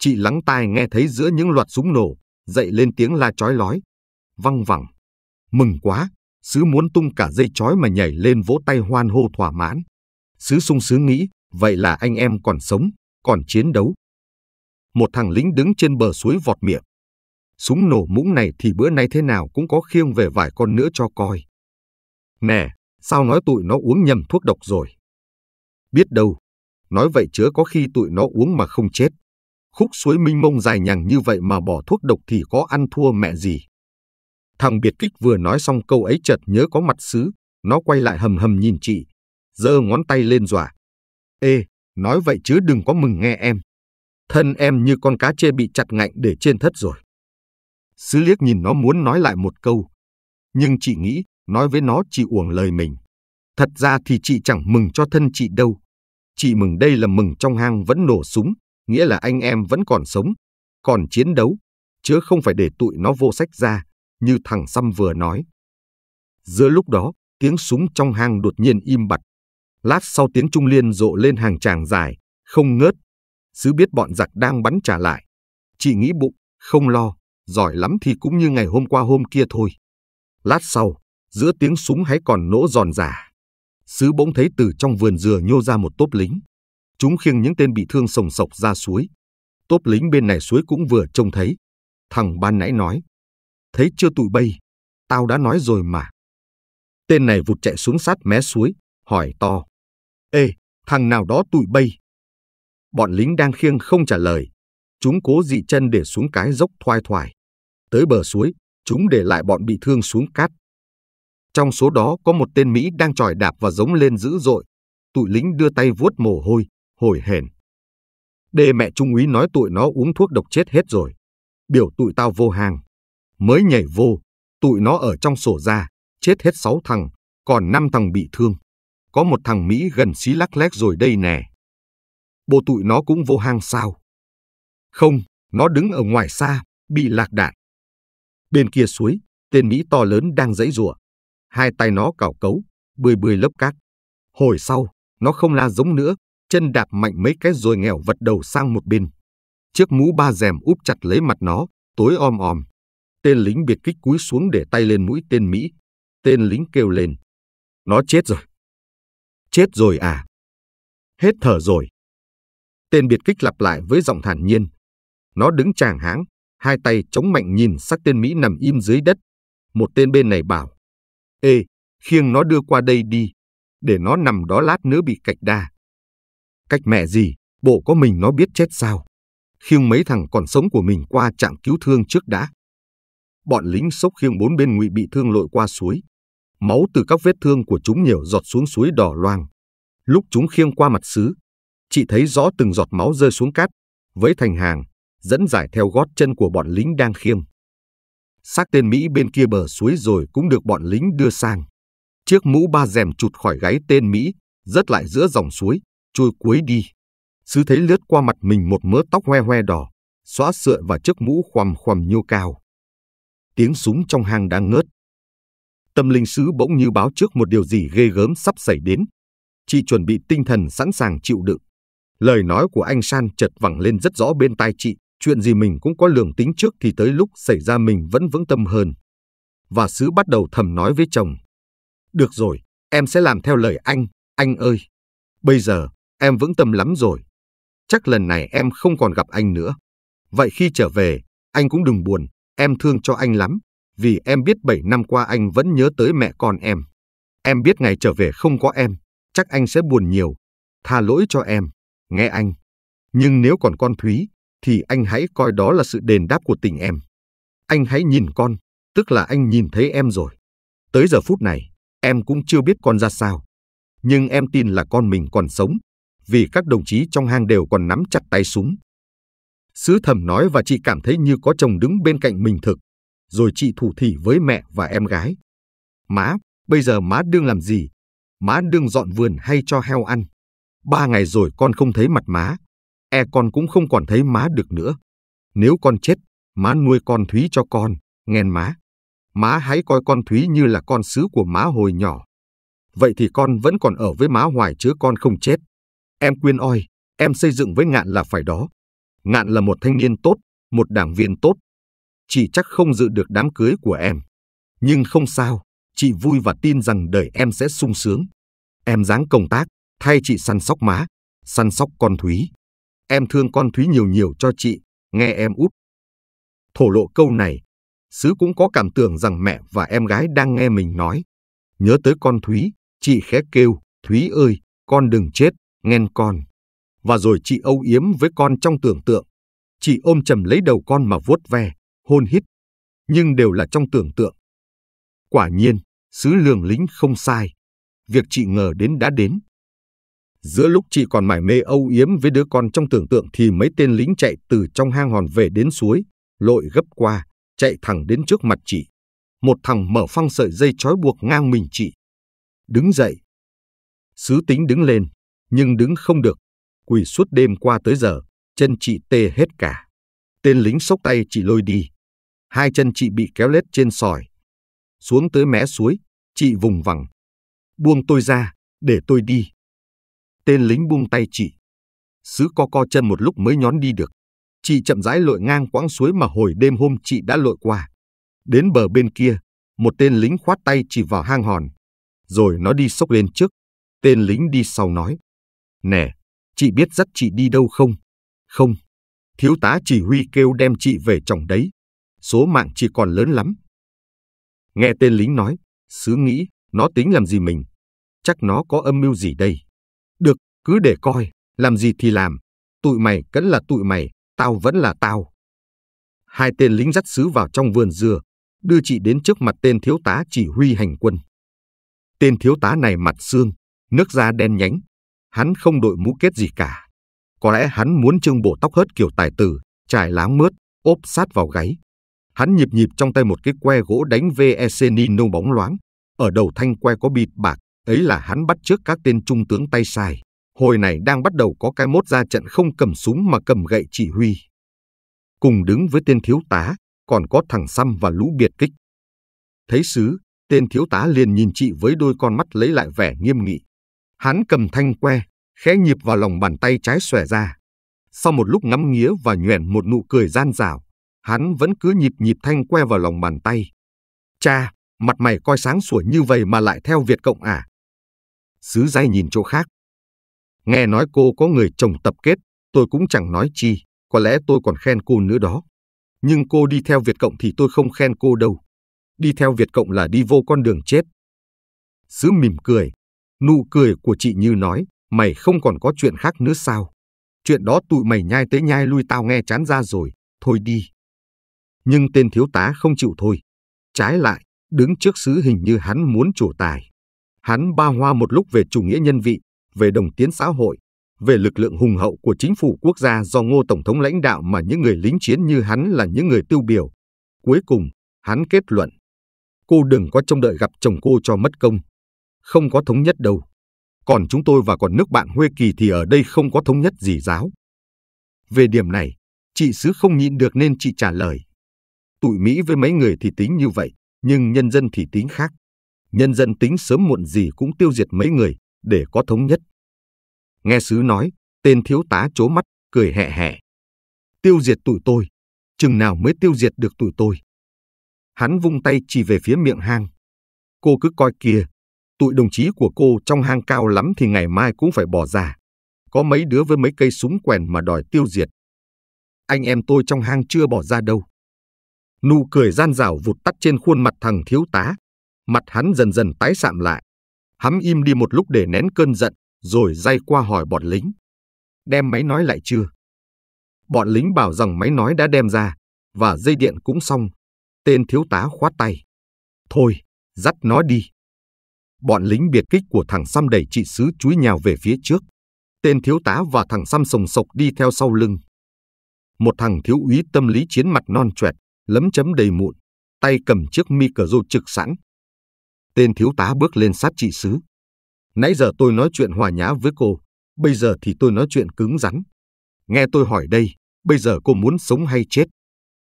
Chị lắng tai nghe thấy giữa những loạt súng nổ, dậy lên tiếng la chói lói, văng vẳng. Mừng quá, sứ muốn tung cả dây chói mà nhảy lên vỗ tay hoan hô thỏa mãn. Sứ sung sứ nghĩ, vậy là anh em còn sống, còn chiến đấu. Một thằng lính đứng trên bờ suối vọt miệng. Súng nổ mũng này thì bữa nay thế nào cũng có khiêng về vài con nữa cho coi. Nè, sao nói tụi nó uống nhầm thuốc độc rồi? Biết đâu, nói vậy chứa có khi tụi nó uống mà không chết khúc suối minh mông dài nhằng như vậy mà bỏ thuốc độc thì có ăn thua mẹ gì. Thằng biệt kích vừa nói xong câu ấy chợt nhớ có mặt sứ nó quay lại hầm hầm nhìn chị, giơ ngón tay lên dọa. Ê, nói vậy chứ đừng có mừng nghe em. Thân em như con cá chê bị chặt ngạnh để trên thất rồi. Sứ liếc nhìn nó muốn nói lại một câu. Nhưng chị nghĩ, nói với nó chị uổng lời mình. Thật ra thì chị chẳng mừng cho thân chị đâu. Chị mừng đây là mừng trong hang vẫn nổ súng, nghĩa là anh em vẫn còn sống, còn chiến đấu, chứ không phải để tụi nó vô sách ra, như thằng Xăm vừa nói. Giữa lúc đó, tiếng súng trong hang đột nhiên im bặt. Lát sau tiếng trung liên rộ lên hàng tràng dài, không ngớt. Sứ biết bọn giặc đang bắn trả lại. Chị nghĩ bụng, không lo, giỏi lắm thì cũng như ngày hôm qua hôm kia thôi. Lát sau, giữa tiếng súng hãy còn nỗ giòn giả. Sứ bỗng thấy từ trong vườn dừa nhô ra một tốp lính. Chúng khiêng những tên bị thương sồng sộc ra suối. Tốp lính bên này suối cũng vừa trông thấy. Thằng ban nãy nói. Thấy chưa tụi bay, tao đã nói rồi mà. Tên này vụt chạy xuống sát mé suối, hỏi to. Ê, thằng nào đó tụi bay. Bọn lính đang khiêng không trả lời. Chúng cố dị chân để xuống cái dốc thoai thoải. Tới bờ suối, chúng để lại bọn bị thương xuống cát. Trong số đó có một tên Mỹ đang tròi đạp và giống lên dữ dội. Tụi lính đưa tay vuốt mồ hôi, hồi hển. Đê mẹ trung úy nói tụi nó uống thuốc độc chết hết rồi. Biểu tụi tao vô hàng. Mới nhảy vô, tụi nó ở trong sổ ra, chết hết sáu thằng, còn năm thằng bị thương. Có một thằng Mỹ gần xí lắc lét rồi đây nè. Bộ tụi nó cũng vô hang sao? Không, nó đứng ở ngoài xa, bị lạc đạn. Bên kia suối, tên Mỹ to lớn đang dãy rủa. Hai tay nó cào cấu, bươi bươi lớp cát. Hồi sau, nó không la giống nữa, chân đạp mạnh mấy cái rồi nghèo vật đầu sang một bên. Chiếc mũ ba rèm úp chặt lấy mặt nó, tối om om. Tên lính biệt kích cúi xuống để tay lên mũi tên Mỹ. Tên lính kêu lên. Nó chết rồi. Chết rồi à? Hết thở rồi. Tên biệt kích lặp lại với giọng thản nhiên. Nó đứng chàng háng, hai tay chống mạnh nhìn sắc tên Mỹ nằm im dưới đất. Một tên bên này bảo. Ê, khiêng nó đưa qua đây đi, để nó nằm đó lát nữa bị cạch đa. Cách mẹ gì, bộ có mình nó biết chết sao. Khiêng mấy thằng còn sống của mình qua trạm cứu thương trước đã. Bọn lính sốc khiêng bốn bên ngụy bị thương lội qua suối. Máu từ các vết thương của chúng nhiều giọt xuống suối đỏ loang. Lúc chúng khiêng qua mặt xứ, chị thấy rõ từng giọt máu rơi xuống cát, với thành hàng, dẫn dải theo gót chân của bọn lính đang khiêng. Xác tên Mỹ bên kia bờ suối rồi cũng được bọn lính đưa sang. Chiếc mũ ba rèm chụt khỏi gáy tên Mỹ, rớt lại giữa dòng suối, chui cuối đi. Sứ thấy lướt qua mặt mình một mớ tóc hoe hoe đỏ, xóa sợi và chiếc mũ khoằm khoằm nhô cao. Tiếng súng trong hang đang ngớt. Tâm linh sứ bỗng như báo trước một điều gì ghê gớm sắp xảy đến. Chị chuẩn bị tinh thần sẵn sàng chịu đựng. Lời nói của anh San chật vẳng lên rất rõ bên tai chị, chuyện gì mình cũng có lường tính trước thì tới lúc xảy ra mình vẫn vững tâm hơn. Và sứ bắt đầu thầm nói với chồng. Được rồi, em sẽ làm theo lời anh, anh ơi. Bây giờ, em vững tâm lắm rồi. Chắc lần này em không còn gặp anh nữa. Vậy khi trở về, anh cũng đừng buồn, em thương cho anh lắm, vì em biết 7 năm qua anh vẫn nhớ tới mẹ con em. Em biết ngày trở về không có em, chắc anh sẽ buồn nhiều. Tha lỗi cho em, nghe anh. Nhưng nếu còn con Thúy, thì anh hãy coi đó là sự đền đáp của tình em. Anh hãy nhìn con, tức là anh nhìn thấy em rồi. Tới giờ phút này, em cũng chưa biết con ra sao. Nhưng em tin là con mình còn sống, vì các đồng chí trong hang đều còn nắm chặt tay súng. Sứ thầm nói và chị cảm thấy như có chồng đứng bên cạnh mình thực. Rồi chị thủ thỉ với mẹ và em gái. Má, bây giờ má đương làm gì? Má đương dọn vườn hay cho heo ăn? Ba ngày rồi con không thấy mặt má. E con cũng không còn thấy má được nữa. Nếu con chết, má nuôi con Thúy cho con, nghen má. Má hãy coi con Thúy như là con sứ của má hồi nhỏ. Vậy thì con vẫn còn ở với má hoài chứ con không chết. Em quyên oi, em xây dựng với Ngạn là phải đó. Ngạn là một thanh niên tốt, một đảng viên tốt. Chị chắc không dự được đám cưới của em. Nhưng không sao, chị vui và tin rằng đời em sẽ sung sướng. Em dáng công tác, thay chị săn sóc má, săn sóc con Thúy. Em thương con Thúy nhiều nhiều cho chị, nghe em út. Thổ lộ câu này, Sứ cũng có cảm tưởng rằng mẹ và em gái đang nghe mình nói. Nhớ tới con Thúy, chị khẽ kêu, Thúy ơi, con đừng chết, Nghen con. Và rồi chị âu yếm với con trong tưởng tượng. Chị ôm chầm lấy đầu con mà vuốt ve, hôn hít. Nhưng đều là trong tưởng tượng. Quả nhiên, sứ lường lính không sai. Việc chị ngờ đến đã đến. Giữa lúc chị còn mải mê âu yếm với đứa con trong tưởng tượng thì mấy tên lính chạy từ trong hang hòn về đến suối, lội gấp qua, chạy thẳng đến trước mặt chị. Một thằng mở phăng sợi dây trói buộc ngang mình chị. Đứng dậy. Sứ tính đứng lên, nhưng đứng không được, quỳ suốt đêm qua tới giờ, chân chị tê hết cả. Tên lính sốc tay chị lôi đi. Hai chân chị bị kéo lết trên sỏi. Xuống tới mé suối, chị vùng vằng. Buông tôi ra, để tôi đi. Tên lính buông tay chị. Sứ co co chân một lúc mới nhón đi được. Chị chậm rãi lội ngang quãng suối mà hồi đêm hôm chị đã lội qua. Đến bờ bên kia, một tên lính khoát tay chỉ vào hang hòn. Rồi nó đi sốc lên trước. Tên lính đi sau nói. Nè, chị biết dắt chị đi đâu không? Không. Thiếu tá chỉ huy kêu đem chị về chồng đấy. Số mạng chị còn lớn lắm. Nghe tên lính nói, sứ nghĩ, nó tính làm gì mình? Chắc nó có âm mưu gì đây? Được, cứ để coi, làm gì thì làm. Tụi mày vẫn là tụi mày, tao vẫn là tao. Hai tên lính dắt sứ vào trong vườn dừa, đưa chị đến trước mặt tên thiếu tá chỉ huy hành quân. Tên thiếu tá này mặt xương, nước da đen nhánh, hắn không đội mũ kết gì cả. Có lẽ hắn muốn trưng bộ tóc hớt kiểu tài tử, trải láng mướt, ốp sát vào gáy. Hắn nhịp nhịp trong tay một cái que gỗ đánh VEC Nino bóng loáng. Ở đầu thanh que có bịt bạc, ấy là hắn bắt trước các tên trung tướng tay sai. Hồi này đang bắt đầu có cái mốt ra trận không cầm súng mà cầm gậy chỉ huy. Cùng đứng với tên thiếu tá, còn có thằng Xăm và lũ biệt kích. Thấy sứ, tên thiếu tá liền nhìn chị với đôi con mắt lấy lại vẻ nghiêm nghị. Hắn cầm thanh que, khẽ nhịp vào lòng bàn tay trái xòe ra. Sau một lúc ngắm nghía và nhoẻn một nụ cười gian rào, hắn vẫn cứ nhịp nhịp thanh que vào lòng bàn tay. Cha, mặt mày coi sáng sủa như vậy mà lại theo Việt Cộng à? Sứ dây nhìn chỗ khác. Nghe nói cô có người chồng tập kết, tôi cũng chẳng nói chi, có lẽ tôi còn khen cô nữa đó. Nhưng cô đi theo Việt Cộng thì tôi không khen cô đâu. Đi theo Việt Cộng là đi vô con đường chết. Sứ mỉm cười, nụ cười của chị như nói, Mày không còn có chuyện khác nữa sao? Chuyện đó tụi mày nhai tới nhai lui tao nghe chán ra rồi, thôi đi. Nhưng tên thiếu tá không chịu thôi. Trái lại, đứng trước xứ hình như hắn muốn chủ tài. Hắn ba hoa một lúc về chủ nghĩa nhân vị, về đồng tiến xã hội, về lực lượng hùng hậu của chính phủ quốc gia do ngô tổng thống lãnh đạo mà những người lính chiến như hắn là những người tiêu biểu. Cuối cùng, hắn kết luận. Cô đừng có trông đợi gặp chồng cô cho mất công. Không có thống nhất đâu còn chúng tôi và còn nước bạn Huê Kỳ thì ở đây không có thống nhất gì giáo. Về điểm này, chị Sứ không nhịn được nên chị trả lời. Tụi Mỹ với mấy người thì tính như vậy, nhưng nhân dân thì tính khác. Nhân dân tính sớm muộn gì cũng tiêu diệt mấy người để có thống nhất. Nghe Sứ nói, tên thiếu tá chố mắt, cười hẹ hẹ. Tiêu diệt tụi tôi, chừng nào mới tiêu diệt được tụi tôi. Hắn vung tay chỉ về phía miệng hang. Cô cứ coi kìa, tụi đồng chí của cô trong hang cao lắm thì ngày mai cũng phải bỏ ra. Có mấy đứa với mấy cây súng quèn mà đòi tiêu diệt. Anh em tôi trong hang chưa bỏ ra đâu. Nụ cười gian rào vụt tắt trên khuôn mặt thằng thiếu tá. Mặt hắn dần dần tái sạm lại. Hắn im đi một lúc để nén cơn giận, rồi day qua hỏi bọn lính. Đem máy nói lại chưa? Bọn lính bảo rằng máy nói đã đem ra, và dây điện cũng xong. Tên thiếu tá khoát tay. Thôi, dắt nó đi bọn lính biệt kích của thằng Sam đẩy chị Sứ chúi nhào về phía trước. Tên thiếu tá và thằng Sam sồng sộc đi theo sau lưng. Một thằng thiếu úy tâm lý chiến mặt non choẹt, lấm chấm đầy mụn, tay cầm chiếc micro trực sẵn. Tên thiếu tá bước lên sát chị Sứ. Nãy giờ tôi nói chuyện hòa nhã với cô, bây giờ thì tôi nói chuyện cứng rắn. Nghe tôi hỏi đây, bây giờ cô muốn sống hay chết?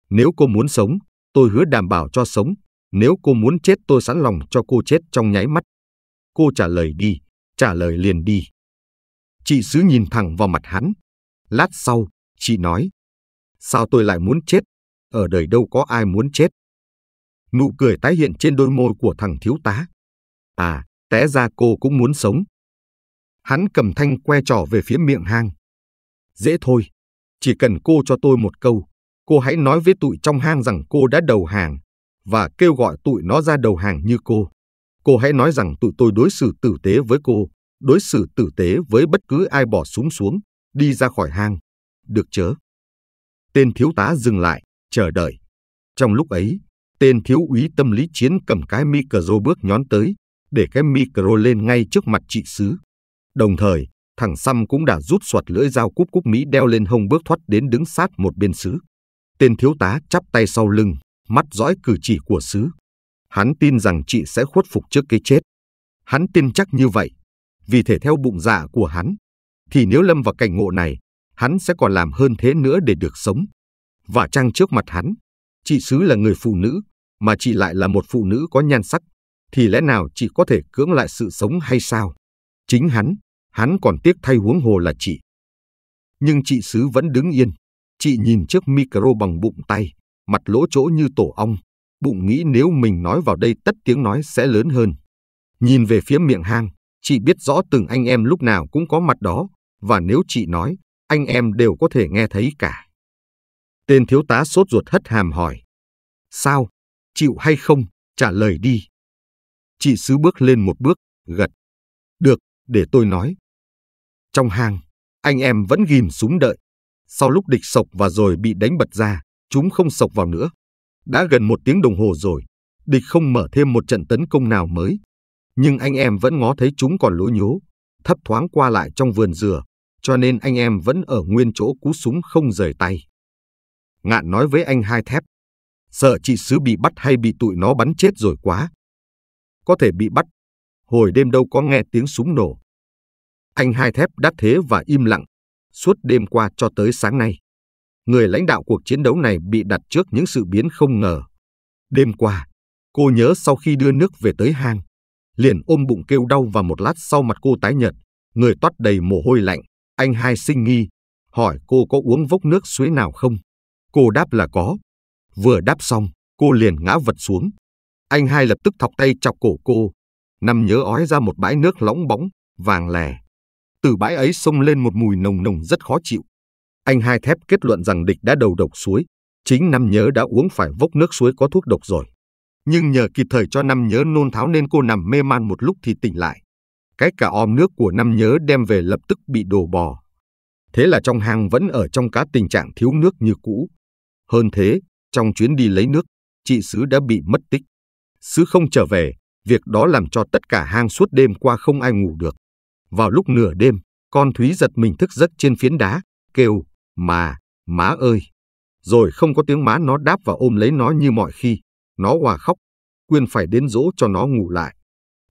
Nếu cô muốn sống, tôi hứa đảm bảo cho sống. Nếu cô muốn chết tôi sẵn lòng cho cô chết trong nháy mắt. Cô trả lời đi, trả lời liền đi. Chị sứ nhìn thẳng vào mặt hắn. Lát sau, chị nói. Sao tôi lại muốn chết? Ở đời đâu có ai muốn chết. Nụ cười tái hiện trên đôi môi của thằng thiếu tá. À, té ra cô cũng muốn sống. Hắn cầm thanh que trỏ về phía miệng hang. Dễ thôi, chỉ cần cô cho tôi một câu, cô hãy nói với tụi trong hang rằng cô đã đầu hàng và kêu gọi tụi nó ra đầu hàng như cô cô hãy nói rằng tụi tôi đối xử tử tế với cô, đối xử tử tế với bất cứ ai bỏ súng xuống, đi ra khỏi hang. Được chớ. Tên thiếu tá dừng lại, chờ đợi. Trong lúc ấy, tên thiếu úy tâm lý chiến cầm cái micro bước nhón tới, để cái micro lên ngay trước mặt chị Sứ. Đồng thời, thằng Xăm cũng đã rút soạt lưỡi dao cúp cúp Mỹ đeo lên hông bước thoát đến đứng sát một bên Sứ. Tên thiếu tá chắp tay sau lưng, mắt dõi cử chỉ của Sứ. Hắn tin rằng chị sẽ khuất phục trước cái chết. Hắn tin chắc như vậy. Vì thể theo bụng dạ của hắn, thì nếu lâm vào cảnh ngộ này, hắn sẽ còn làm hơn thế nữa để được sống. Và trang trước mặt hắn, chị xứ là người phụ nữ, mà chị lại là một phụ nữ có nhan sắc, thì lẽ nào chị có thể cưỡng lại sự sống hay sao? Chính hắn, hắn còn tiếc thay huống hồ là chị. Nhưng chị xứ vẫn đứng yên, chị nhìn trước micro bằng bụng tay, mặt lỗ chỗ như tổ ong, bụng nghĩ nếu mình nói vào đây tất tiếng nói sẽ lớn hơn. Nhìn về phía miệng hang, chị biết rõ từng anh em lúc nào cũng có mặt đó, và nếu chị nói, anh em đều có thể nghe thấy cả. Tên thiếu tá sốt ruột hất hàm hỏi. Sao? Chịu hay không? Trả lời đi. Chị sứ bước lên một bước, gật. Được, để tôi nói. Trong hang, anh em vẫn ghim súng đợi. Sau lúc địch sộc và rồi bị đánh bật ra, chúng không sộc vào nữa đã gần một tiếng đồng hồ rồi, địch không mở thêm một trận tấn công nào mới. Nhưng anh em vẫn ngó thấy chúng còn lố nhố, thấp thoáng qua lại trong vườn dừa, cho nên anh em vẫn ở nguyên chỗ cú súng không rời tay. Ngạn nói với anh hai thép, sợ chị sứ bị bắt hay bị tụi nó bắn chết rồi quá. Có thể bị bắt, hồi đêm đâu có nghe tiếng súng nổ. Anh hai thép đắt thế và im lặng, suốt đêm qua cho tới sáng nay người lãnh đạo cuộc chiến đấu này bị đặt trước những sự biến không ngờ. Đêm qua, cô nhớ sau khi đưa nước về tới hang, liền ôm bụng kêu đau và một lát sau mặt cô tái nhợt, người toát đầy mồ hôi lạnh, anh hai sinh nghi, hỏi cô có uống vốc nước suối nào không. Cô đáp là có. Vừa đáp xong, cô liền ngã vật xuống. Anh hai lập tức thọc tay chọc cổ cô, nằm nhớ ói ra một bãi nước lõng bóng, vàng lè. Từ bãi ấy xông lên một mùi nồng nồng rất khó chịu anh hai thép kết luận rằng địch đã đầu độc suối. Chính Năm Nhớ đã uống phải vốc nước suối có thuốc độc rồi. Nhưng nhờ kịp thời cho Năm Nhớ nôn tháo nên cô nằm mê man một lúc thì tỉnh lại. Cái cả om nước của Năm Nhớ đem về lập tức bị đổ bò. Thế là trong hang vẫn ở trong cá tình trạng thiếu nước như cũ. Hơn thế, trong chuyến đi lấy nước, chị Sứ đã bị mất tích. Sứ không trở về, việc đó làm cho tất cả hang suốt đêm qua không ai ngủ được. Vào lúc nửa đêm, con Thúy giật mình thức giấc trên phiến đá, kêu mà, má ơi! Rồi không có tiếng má nó đáp và ôm lấy nó như mọi khi. Nó hòa khóc. Quyên phải đến dỗ cho nó ngủ lại.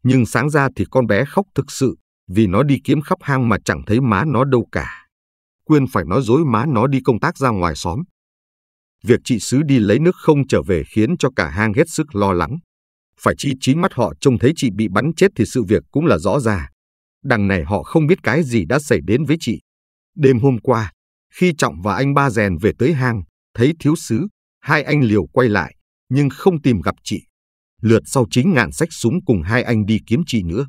Nhưng sáng ra thì con bé khóc thực sự, vì nó đi kiếm khắp hang mà chẳng thấy má nó đâu cả. Quyên phải nói dối má nó đi công tác ra ngoài xóm. Việc chị Sứ đi lấy nước không trở về khiến cho cả hang hết sức lo lắng. Phải chi chính mắt họ trông thấy chị bị bắn chết thì sự việc cũng là rõ ràng. Đằng này họ không biết cái gì đã xảy đến với chị. Đêm hôm qua, khi Trọng và anh ba rèn về tới hang, thấy thiếu sứ, hai anh liều quay lại, nhưng không tìm gặp chị. Lượt sau chính ngạn sách súng cùng hai anh đi kiếm chị nữa.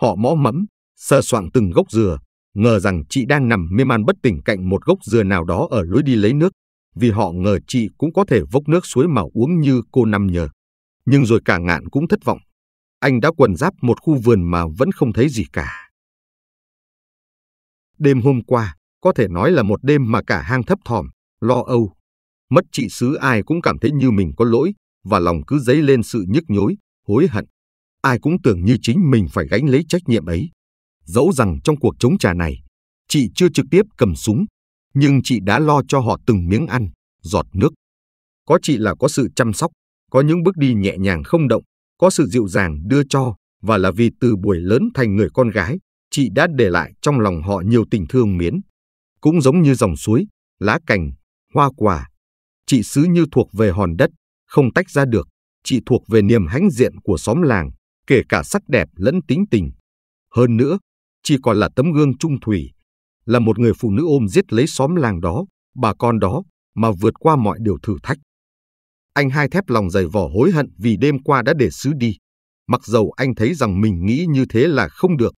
Họ mõ mẫm, sờ soạng từng gốc dừa, ngờ rằng chị đang nằm mê man bất tỉnh cạnh một gốc dừa nào đó ở lối đi lấy nước, vì họ ngờ chị cũng có thể vốc nước suối mà uống như cô năm nhờ. Nhưng rồi cả ngạn cũng thất vọng. Anh đã quần giáp một khu vườn mà vẫn không thấy gì cả. Đêm hôm qua, có thể nói là một đêm mà cả hang thấp thỏm, lo âu. Mất chị xứ ai cũng cảm thấy như mình có lỗi và lòng cứ dấy lên sự nhức nhối, hối hận. Ai cũng tưởng như chính mình phải gánh lấy trách nhiệm ấy. Dẫu rằng trong cuộc chống trả này, chị chưa trực tiếp cầm súng, nhưng chị đã lo cho họ từng miếng ăn, giọt nước. Có chị là có sự chăm sóc, có những bước đi nhẹ nhàng không động, có sự dịu dàng đưa cho và là vì từ buổi lớn thành người con gái, chị đã để lại trong lòng họ nhiều tình thương miến. Cũng giống như dòng suối, lá cành, hoa quả, chị xứ như thuộc về hòn đất, không tách ra được, chị thuộc về niềm hãnh diện của xóm làng, kể cả sắc đẹp lẫn tính tình. Hơn nữa, chị còn là tấm gương trung thủy, là một người phụ nữ ôm giết lấy xóm làng đó, bà con đó, mà vượt qua mọi điều thử thách. Anh hai thép lòng dày vỏ hối hận vì đêm qua đã để xứ đi. Mặc dầu anh thấy rằng mình nghĩ như thế là không được.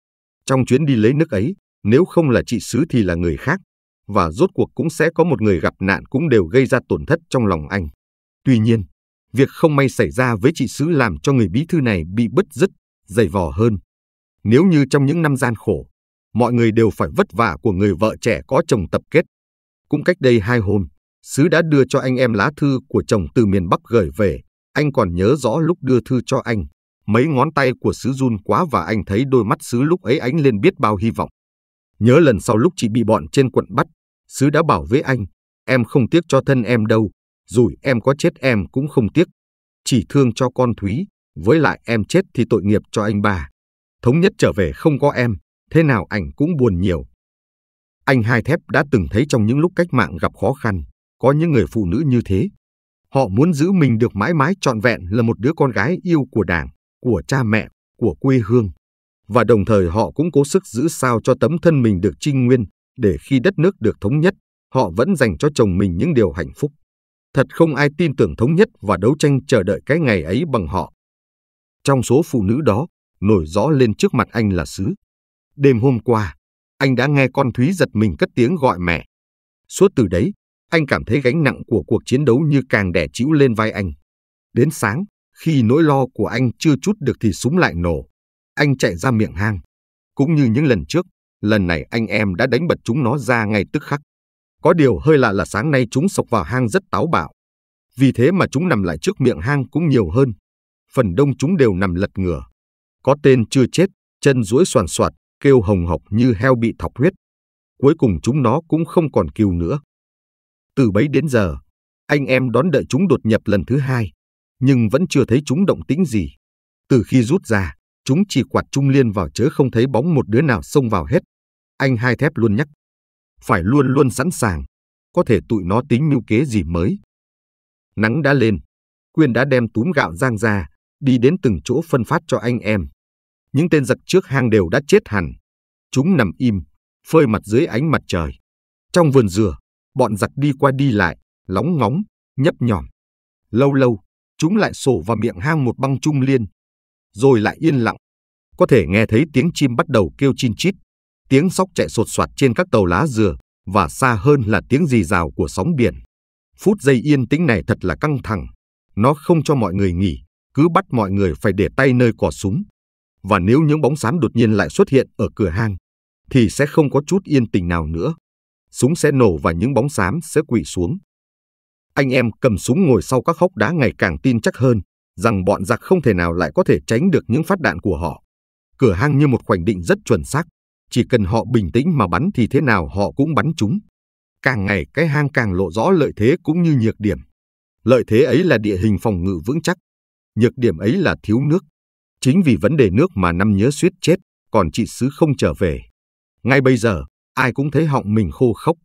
Trong chuyến đi lấy nước ấy, nếu không là chị xứ thì là người khác, và rốt cuộc cũng sẽ có một người gặp nạn cũng đều gây ra tổn thất trong lòng anh. Tuy nhiên, việc không may xảy ra với chị Sứ làm cho người bí thư này bị bứt rứt, dày vò hơn. Nếu như trong những năm gian khổ, mọi người đều phải vất vả của người vợ trẻ có chồng tập kết. Cũng cách đây hai hôm, Sứ đã đưa cho anh em lá thư của chồng từ miền Bắc gửi về. Anh còn nhớ rõ lúc đưa thư cho anh, mấy ngón tay của Sứ run quá và anh thấy đôi mắt Sứ lúc ấy ánh lên biết bao hy vọng. Nhớ lần sau lúc chị bị bọn trên quận bắt, Sứ đã bảo với anh, em không tiếc cho thân em đâu, rủi em có chết em cũng không tiếc. Chỉ thương cho con Thúy, với lại em chết thì tội nghiệp cho anh bà. Thống nhất trở về không có em, thế nào ảnh cũng buồn nhiều. Anh hai thép đã từng thấy trong những lúc cách mạng gặp khó khăn, có những người phụ nữ như thế. Họ muốn giữ mình được mãi mãi trọn vẹn là một đứa con gái yêu của đảng, của cha mẹ, của quê hương. Và đồng thời họ cũng cố sức giữ sao cho tấm thân mình được trinh nguyên, để khi đất nước được thống nhất, họ vẫn dành cho chồng mình những điều hạnh phúc. Thật không ai tin tưởng thống nhất và đấu tranh chờ đợi cái ngày ấy bằng họ. Trong số phụ nữ đó, nổi rõ lên trước mặt anh là Sứ. Đêm hôm qua, anh đã nghe con Thúy giật mình cất tiếng gọi mẹ. Suốt từ đấy, anh cảm thấy gánh nặng của cuộc chiến đấu như càng đè chịu lên vai anh. Đến sáng, khi nỗi lo của anh chưa chút được thì súng lại nổ. Anh chạy ra miệng hang. Cũng như những lần trước, Lần này anh em đã đánh bật chúng nó ra ngay tức khắc. Có điều hơi lạ là sáng nay chúng sộc vào hang rất táo bạo. Vì thế mà chúng nằm lại trước miệng hang cũng nhiều hơn. Phần đông chúng đều nằm lật ngửa. Có tên chưa chết, chân duỗi soàn soạt, kêu hồng hộc như heo bị thọc huyết. Cuối cùng chúng nó cũng không còn kiều nữa. Từ bấy đến giờ, anh em đón đợi chúng đột nhập lần thứ hai, nhưng vẫn chưa thấy chúng động tĩnh gì. Từ khi rút ra, chúng chỉ quạt trung liên vào chớ không thấy bóng một đứa nào xông vào hết. Anh hai thép luôn nhắc. Phải luôn luôn sẵn sàng, có thể tụi nó tính mưu kế gì mới. Nắng đã lên, Quyên đã đem túm gạo giang ra, đi đến từng chỗ phân phát cho anh em. Những tên giặc trước hang đều đã chết hẳn. Chúng nằm im, phơi mặt dưới ánh mặt trời. Trong vườn dừa, bọn giặc đi qua đi lại, lóng ngóng, nhấp nhòm. Lâu lâu, chúng lại sổ vào miệng hang một băng trung liên, rồi lại yên lặng. Có thể nghe thấy tiếng chim bắt đầu kêu chin chít, tiếng sóc chạy sột soạt trên các tàu lá dừa và xa hơn là tiếng rì rào của sóng biển. Phút giây yên tĩnh này thật là căng thẳng. Nó không cho mọi người nghỉ, cứ bắt mọi người phải để tay nơi cò súng. Và nếu những bóng xám đột nhiên lại xuất hiện ở cửa hang, thì sẽ không có chút yên tình nào nữa. Súng sẽ nổ và những bóng xám sẽ quỵ xuống. Anh em cầm súng ngồi sau các hốc đá ngày càng tin chắc hơn rằng bọn giặc không thể nào lại có thể tránh được những phát đạn của họ. Cửa hang như một khoảnh định rất chuẩn xác, chỉ cần họ bình tĩnh mà bắn thì thế nào họ cũng bắn chúng. Càng ngày cái hang càng lộ rõ lợi thế cũng như nhược điểm. Lợi thế ấy là địa hình phòng ngự vững chắc, nhược điểm ấy là thiếu nước. Chính vì vấn đề nước mà năm nhớ suýt chết, còn chị Sứ không trở về. Ngay bây giờ, ai cũng thấy họng mình khô khốc.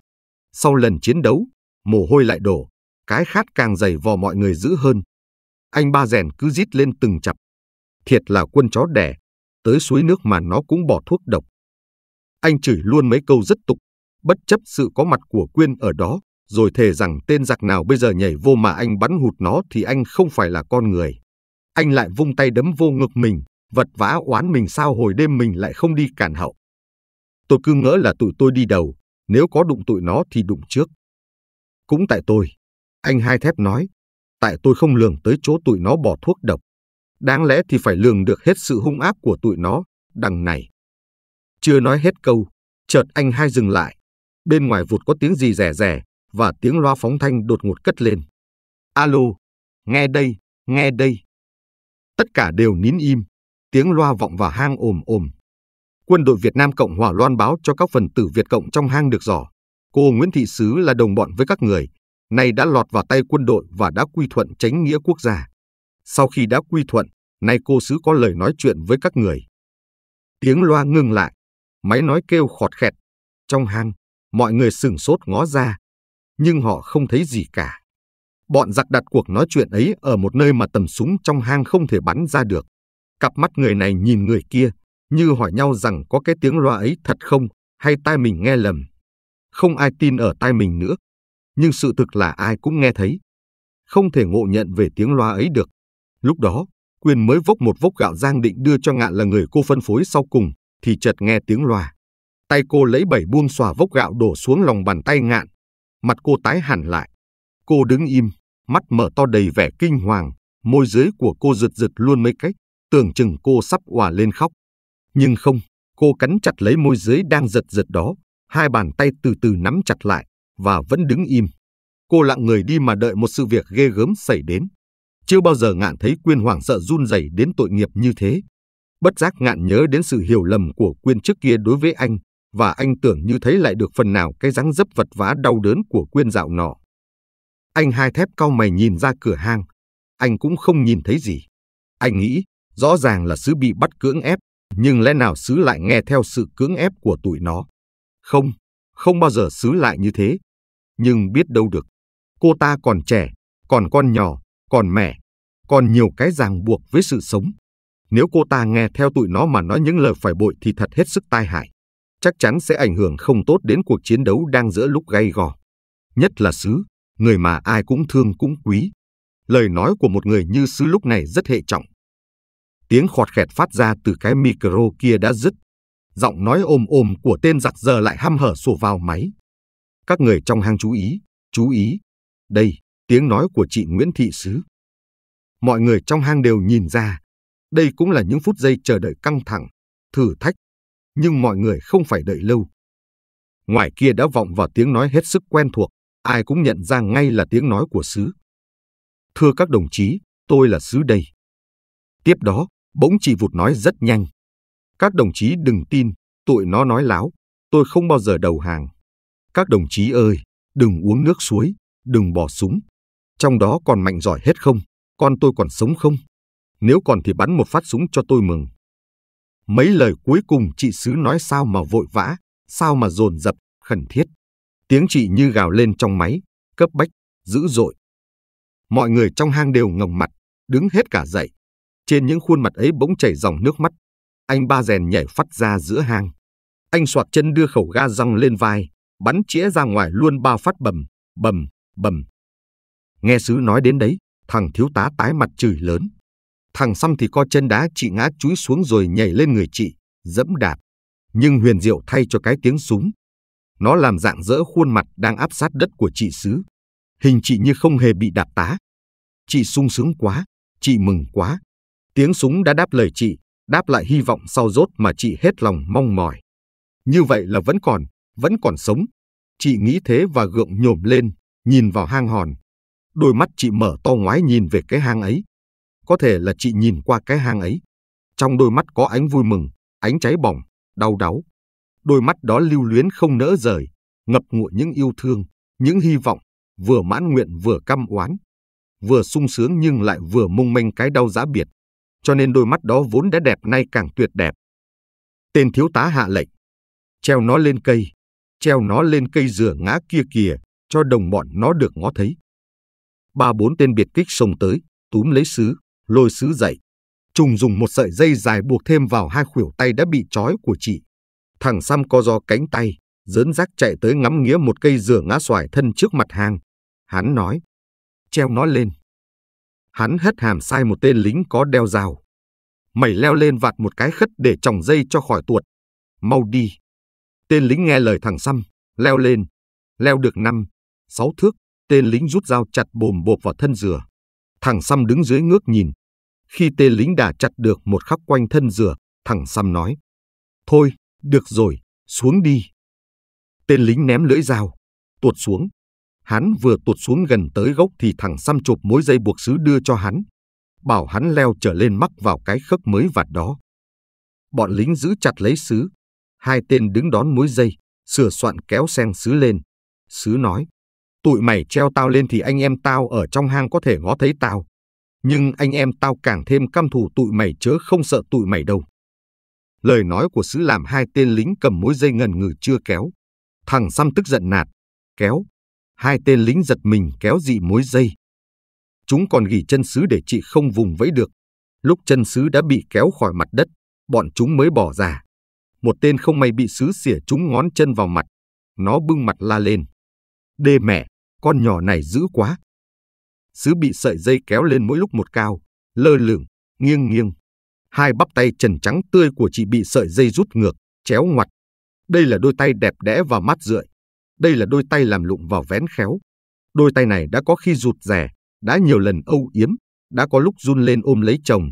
Sau lần chiến đấu, mồ hôi lại đổ, cái khát càng dày vò mọi người dữ hơn, anh ba rèn cứ rít lên từng chập, Thiệt là quân chó đẻ, tới suối nước mà nó cũng bỏ thuốc độc. Anh chửi luôn mấy câu rất tục, bất chấp sự có mặt của Quyên ở đó, rồi thề rằng tên giặc nào bây giờ nhảy vô mà anh bắn hụt nó thì anh không phải là con người. Anh lại vung tay đấm vô ngực mình, vật vã oán mình sao hồi đêm mình lại không đi cản hậu. Tôi cứ ngỡ là tụi tôi đi đầu, nếu có đụng tụi nó thì đụng trước. Cũng tại tôi, anh hai thép nói, tại tôi không lường tới chỗ tụi nó bỏ thuốc độc. Đáng lẽ thì phải lường được hết sự hung ác của tụi nó, đằng này. Chưa nói hết câu, chợt anh hai dừng lại. Bên ngoài vụt có tiếng gì rẻ rẻ, và tiếng loa phóng thanh đột ngột cất lên. Alo, nghe đây, nghe đây. Tất cả đều nín im, tiếng loa vọng vào hang ồm ồm. Quân đội Việt Nam Cộng Hòa loan báo cho các phần tử Việt Cộng trong hang được rõ, Cô Nguyễn Thị Sứ là đồng bọn với các người, nay đã lọt vào tay quân đội và đã quy thuận chánh nghĩa quốc gia. Sau khi đã quy thuận, nay cô sứ có lời nói chuyện với các người. Tiếng loa ngưng lại, máy nói kêu khọt khẹt. Trong hang, mọi người sừng sốt ngó ra, nhưng họ không thấy gì cả. Bọn giặc đặt cuộc nói chuyện ấy ở một nơi mà tầm súng trong hang không thể bắn ra được. Cặp mắt người này nhìn người kia, như hỏi nhau rằng có cái tiếng loa ấy thật không, hay tai mình nghe lầm. Không ai tin ở tai mình nữa, nhưng sự thực là ai cũng nghe thấy. Không thể ngộ nhận về tiếng loa ấy được. Lúc đó, Quyền mới vốc một vốc gạo giang định đưa cho ngạn là người cô phân phối sau cùng, thì chợt nghe tiếng loa. Tay cô lấy bảy buông xòa vốc gạo đổ xuống lòng bàn tay ngạn. Mặt cô tái hẳn lại. Cô đứng im, mắt mở to đầy vẻ kinh hoàng, môi dưới của cô giật giật luôn mấy cách, tưởng chừng cô sắp òa lên khóc. Nhưng không, cô cắn chặt lấy môi dưới đang giật giật đó, hai bàn tay từ từ nắm chặt lại, và vẫn đứng im. Cô lặng người đi mà đợi một sự việc ghê gớm xảy đến. Chưa bao giờ ngạn thấy Quyên hoảng sợ run rẩy đến tội nghiệp như thế. Bất giác ngạn nhớ đến sự hiểu lầm của Quyên trước kia đối với anh, và anh tưởng như thấy lại được phần nào cái dáng dấp vật vã đau đớn của Quyên dạo nọ. Anh hai thép cau mày nhìn ra cửa hang, anh cũng không nhìn thấy gì. Anh nghĩ, rõ ràng là sứ bị bắt cưỡng ép, nhưng lẽ nào sứ lại nghe theo sự cưỡng ép của tụi nó? Không, không bao giờ sứ lại như thế, nhưng biết đâu được. Cô ta còn trẻ, còn con nhỏ, còn mẹ, còn nhiều cái ràng buộc với sự sống. Nếu cô ta nghe theo tụi nó mà nói những lời phải bội thì thật hết sức tai hại. Chắc chắn sẽ ảnh hưởng không tốt đến cuộc chiến đấu đang giữa lúc gay gò. Nhất là Sứ, người mà ai cũng thương cũng quý. Lời nói của một người như Sứ lúc này rất hệ trọng. Tiếng khọt khẹt phát ra từ cái micro kia đã dứt. Giọng nói ôm ôm của tên giặc giờ lại hăm hở sổ vào máy. Các người trong hang chú ý, chú ý. Đây, tiếng nói của chị Nguyễn Thị Sứ. Mọi người trong hang đều nhìn ra. Đây cũng là những phút giây chờ đợi căng thẳng, thử thách. Nhưng mọi người không phải đợi lâu. Ngoài kia đã vọng vào tiếng nói hết sức quen thuộc. Ai cũng nhận ra ngay là tiếng nói của Sứ. Thưa các đồng chí, tôi là Sứ đây. Tiếp đó, bỗng chị vụt nói rất nhanh. Các đồng chí đừng tin, tụi nó nói láo, tôi không bao giờ đầu hàng. Các đồng chí ơi, đừng uống nước suối, đừng bỏ súng. Trong đó còn mạnh giỏi hết không? Con tôi còn sống không? Nếu còn thì bắn một phát súng cho tôi mừng. Mấy lời cuối cùng chị Sứ nói sao mà vội vã, sao mà dồn dập, khẩn thiết. Tiếng chị như gào lên trong máy, cấp bách, dữ dội. Mọi người trong hang đều ngồng mặt, đứng hết cả dậy. Trên những khuôn mặt ấy bỗng chảy dòng nước mắt. Anh ba rèn nhảy phát ra giữa hang. Anh soạt chân đưa khẩu ga răng lên vai, bắn chĩa ra ngoài luôn bao phát bầm, bầm, bầm. Nghe sứ nói đến đấy, thằng thiếu tá tái mặt chửi lớn. Thằng xăm thì co chân đá chị ngã chúi xuống rồi nhảy lên người chị, dẫm đạp. Nhưng huyền diệu thay cho cái tiếng súng. Nó làm dạng dỡ khuôn mặt đang áp sát đất của chị sứ. Hình chị như không hề bị đạp tá. Chị sung sướng quá, chị mừng quá. Tiếng súng đã đáp lời chị, đáp lại hy vọng sau rốt mà chị hết lòng mong mỏi. Như vậy là vẫn còn, vẫn còn sống. Chị nghĩ thế và gượng nhổm lên, nhìn vào hang hòn. Đôi mắt chị mở to ngoái nhìn về cái hang ấy. Có thể là chị nhìn qua cái hang ấy. Trong đôi mắt có ánh vui mừng, ánh cháy bỏng, đau đáu. Đôi mắt đó lưu luyến không nỡ rời, ngập ngụa những yêu thương, những hy vọng, vừa mãn nguyện vừa căm oán. Vừa sung sướng nhưng lại vừa mông manh cái đau giã biệt. Cho nên đôi mắt đó vốn đã đẹp nay càng tuyệt đẹp. Tên thiếu tá hạ lệnh. Treo nó lên cây, treo nó lên cây dừa ngã kia kìa, cho đồng bọn nó được ngó thấy. Ba bốn tên biệt kích xông tới, túm lấy sứ, lôi sứ dậy. Trùng dùng một sợi dây dài buộc thêm vào hai khuỷu tay đã bị trói của chị. Thằng Sam co do cánh tay, dớn rác chạy tới ngắm nghía một cây dừa ngã xoài thân trước mặt hàng. Hắn nói, treo nó lên. Hắn hất hàm sai một tên lính có đeo dao. Mày leo lên vạt một cái khất để trồng dây cho khỏi tuột. Mau đi. Tên lính nghe lời thằng xăm, leo lên. Leo được năm, sáu thước, tên lính rút dao chặt bồm bộp vào thân dừa. Thằng xăm đứng dưới ngước nhìn. Khi tên lính đã chặt được một khắc quanh thân dừa, thằng xăm nói. Thôi, được rồi, xuống đi. Tên lính ném lưỡi dao, tuột xuống. Hắn vừa tuột xuống gần tới gốc thì thằng xăm chụp mối dây buộc sứ đưa cho hắn. Bảo hắn leo trở lên mắc vào cái khớp mới vặt đó. Bọn lính giữ chặt lấy sứ, Hai tên đứng đón mối dây, sửa soạn kéo xeng sứ lên. Sứ nói, tụi mày treo tao lên thì anh em tao ở trong hang có thể ngó thấy tao. Nhưng anh em tao càng thêm căm thù tụi mày chớ không sợ tụi mày đâu. Lời nói của sứ làm hai tên lính cầm mối dây ngần ngừ chưa kéo. Thằng xăm tức giận nạt, kéo. Hai tên lính giật mình kéo dị mối dây. Chúng còn gỉ chân sứ để chị không vùng vẫy được. Lúc chân sứ đã bị kéo khỏi mặt đất, bọn chúng mới bỏ ra. Một tên không may bị sứ xỉa trúng ngón chân vào mặt. Nó bưng mặt la lên. Đê mẹ, con nhỏ này dữ quá. Sứ bị sợi dây kéo lên mỗi lúc một cao, lơ lửng, nghiêng nghiêng. Hai bắp tay trần trắng tươi của chị bị sợi dây rút ngược, chéo ngoặt. Đây là đôi tay đẹp đẽ và mát rượi. Đây là đôi tay làm lụng vào vén khéo. Đôi tay này đã có khi rụt rè, đã nhiều lần âu yếm, đã có lúc run lên ôm lấy chồng,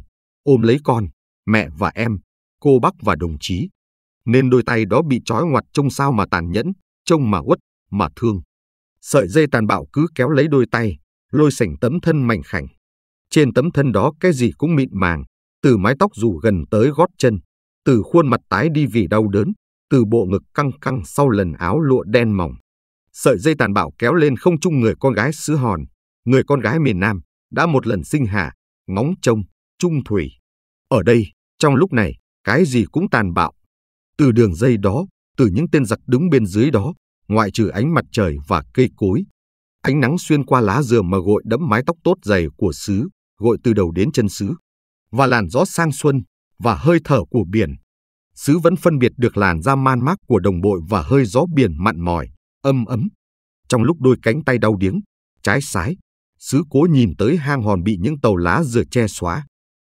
ôm lấy con, mẹ và em, cô bác và đồng chí nên đôi tay đó bị trói ngoặt trông sao mà tàn nhẫn, trông mà uất, mà thương. Sợi dây tàn bạo cứ kéo lấy đôi tay, lôi sảnh tấm thân mảnh khảnh. Trên tấm thân đó cái gì cũng mịn màng, từ mái tóc rủ gần tới gót chân, từ khuôn mặt tái đi vì đau đớn, từ bộ ngực căng căng sau lần áo lụa đen mỏng. Sợi dây tàn bạo kéo lên không chung người con gái xứ hòn, người con gái miền Nam, đã một lần sinh hạ, ngóng trông, trung thủy. Ở đây, trong lúc này, cái gì cũng tàn bạo, từ đường dây đó, từ những tên giặc đứng bên dưới đó, ngoại trừ ánh mặt trời và cây cối, ánh nắng xuyên qua lá dừa mà gội đẫm mái tóc tốt dày của xứ, gội từ đầu đến chân xứ, và làn gió sang xuân và hơi thở của biển. Xứ vẫn phân biệt được làn da man mác của đồng bội và hơi gió biển mặn mòi, âm ấm. Trong lúc đôi cánh tay đau điếng, trái sái, xứ cố nhìn tới hang hòn bị những tàu lá dừa che xóa.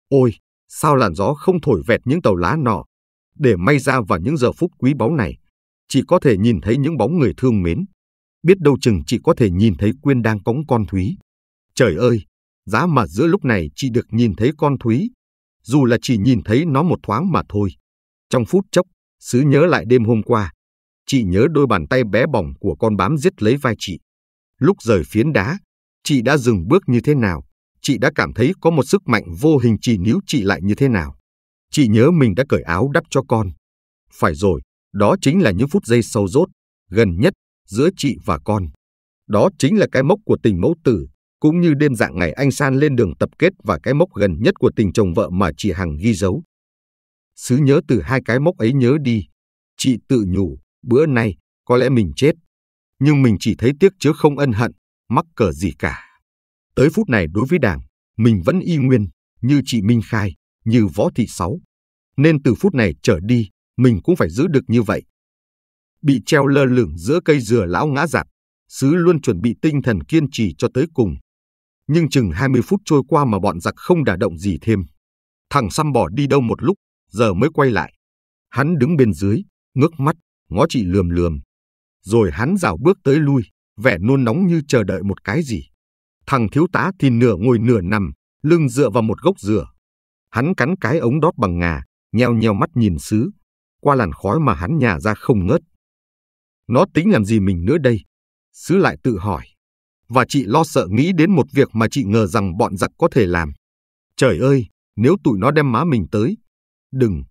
Ôi, sao làn gió không thổi vẹt những tàu lá nọ, để may ra vào những giờ phút quý báu này, chị có thể nhìn thấy những bóng người thương mến. Biết đâu chừng chị có thể nhìn thấy Quyên đang cống con Thúy. Trời ơi, giá mà giữa lúc này chị được nhìn thấy con Thúy. Dù là chỉ nhìn thấy nó một thoáng mà thôi. Trong phút chốc, xứ nhớ lại đêm hôm qua. Chị nhớ đôi bàn tay bé bỏng của con bám giết lấy vai chị. Lúc rời phiến đá, chị đã dừng bước như thế nào? Chị đã cảm thấy có một sức mạnh vô hình trì níu chị lại như thế nào? Chị nhớ mình đã cởi áo đắp cho con. Phải rồi, đó chính là những phút giây sâu rốt, gần nhất giữa chị và con. Đó chính là cái mốc của tình mẫu tử, cũng như đêm dạng ngày anh San lên đường tập kết và cái mốc gần nhất của tình chồng vợ mà chị Hằng ghi dấu. Sứ nhớ từ hai cái mốc ấy nhớ đi. Chị tự nhủ, bữa nay, có lẽ mình chết. Nhưng mình chỉ thấy tiếc chứ không ân hận, mắc cờ gì cả. Tới phút này đối với đảng, mình vẫn y nguyên, như chị Minh khai, như Võ Thị Sáu. Nên từ phút này trở đi, mình cũng phải giữ được như vậy. Bị treo lơ lửng giữa cây dừa lão ngã giặt, Sứ luôn chuẩn bị tinh thần kiên trì cho tới cùng. Nhưng chừng 20 phút trôi qua mà bọn giặc không đả động gì thêm. Thằng xăm bỏ đi đâu một lúc, giờ mới quay lại. Hắn đứng bên dưới, ngước mắt, ngó chị lườm lườm. Rồi hắn rảo bước tới lui, vẻ nôn nóng như chờ đợi một cái gì. Thằng thiếu tá thì nửa ngồi nửa nằm, lưng dựa vào một gốc dừa. Hắn cắn cái ống đót bằng ngà, nheo nheo mắt nhìn xứ, qua làn khói mà hắn nhả ra không ngớt. Nó tính làm gì mình nữa đây? Sứ lại tự hỏi. Và chị lo sợ nghĩ đến một việc mà chị ngờ rằng bọn giặc có thể làm. Trời ơi, nếu tụi nó đem má mình tới. Đừng,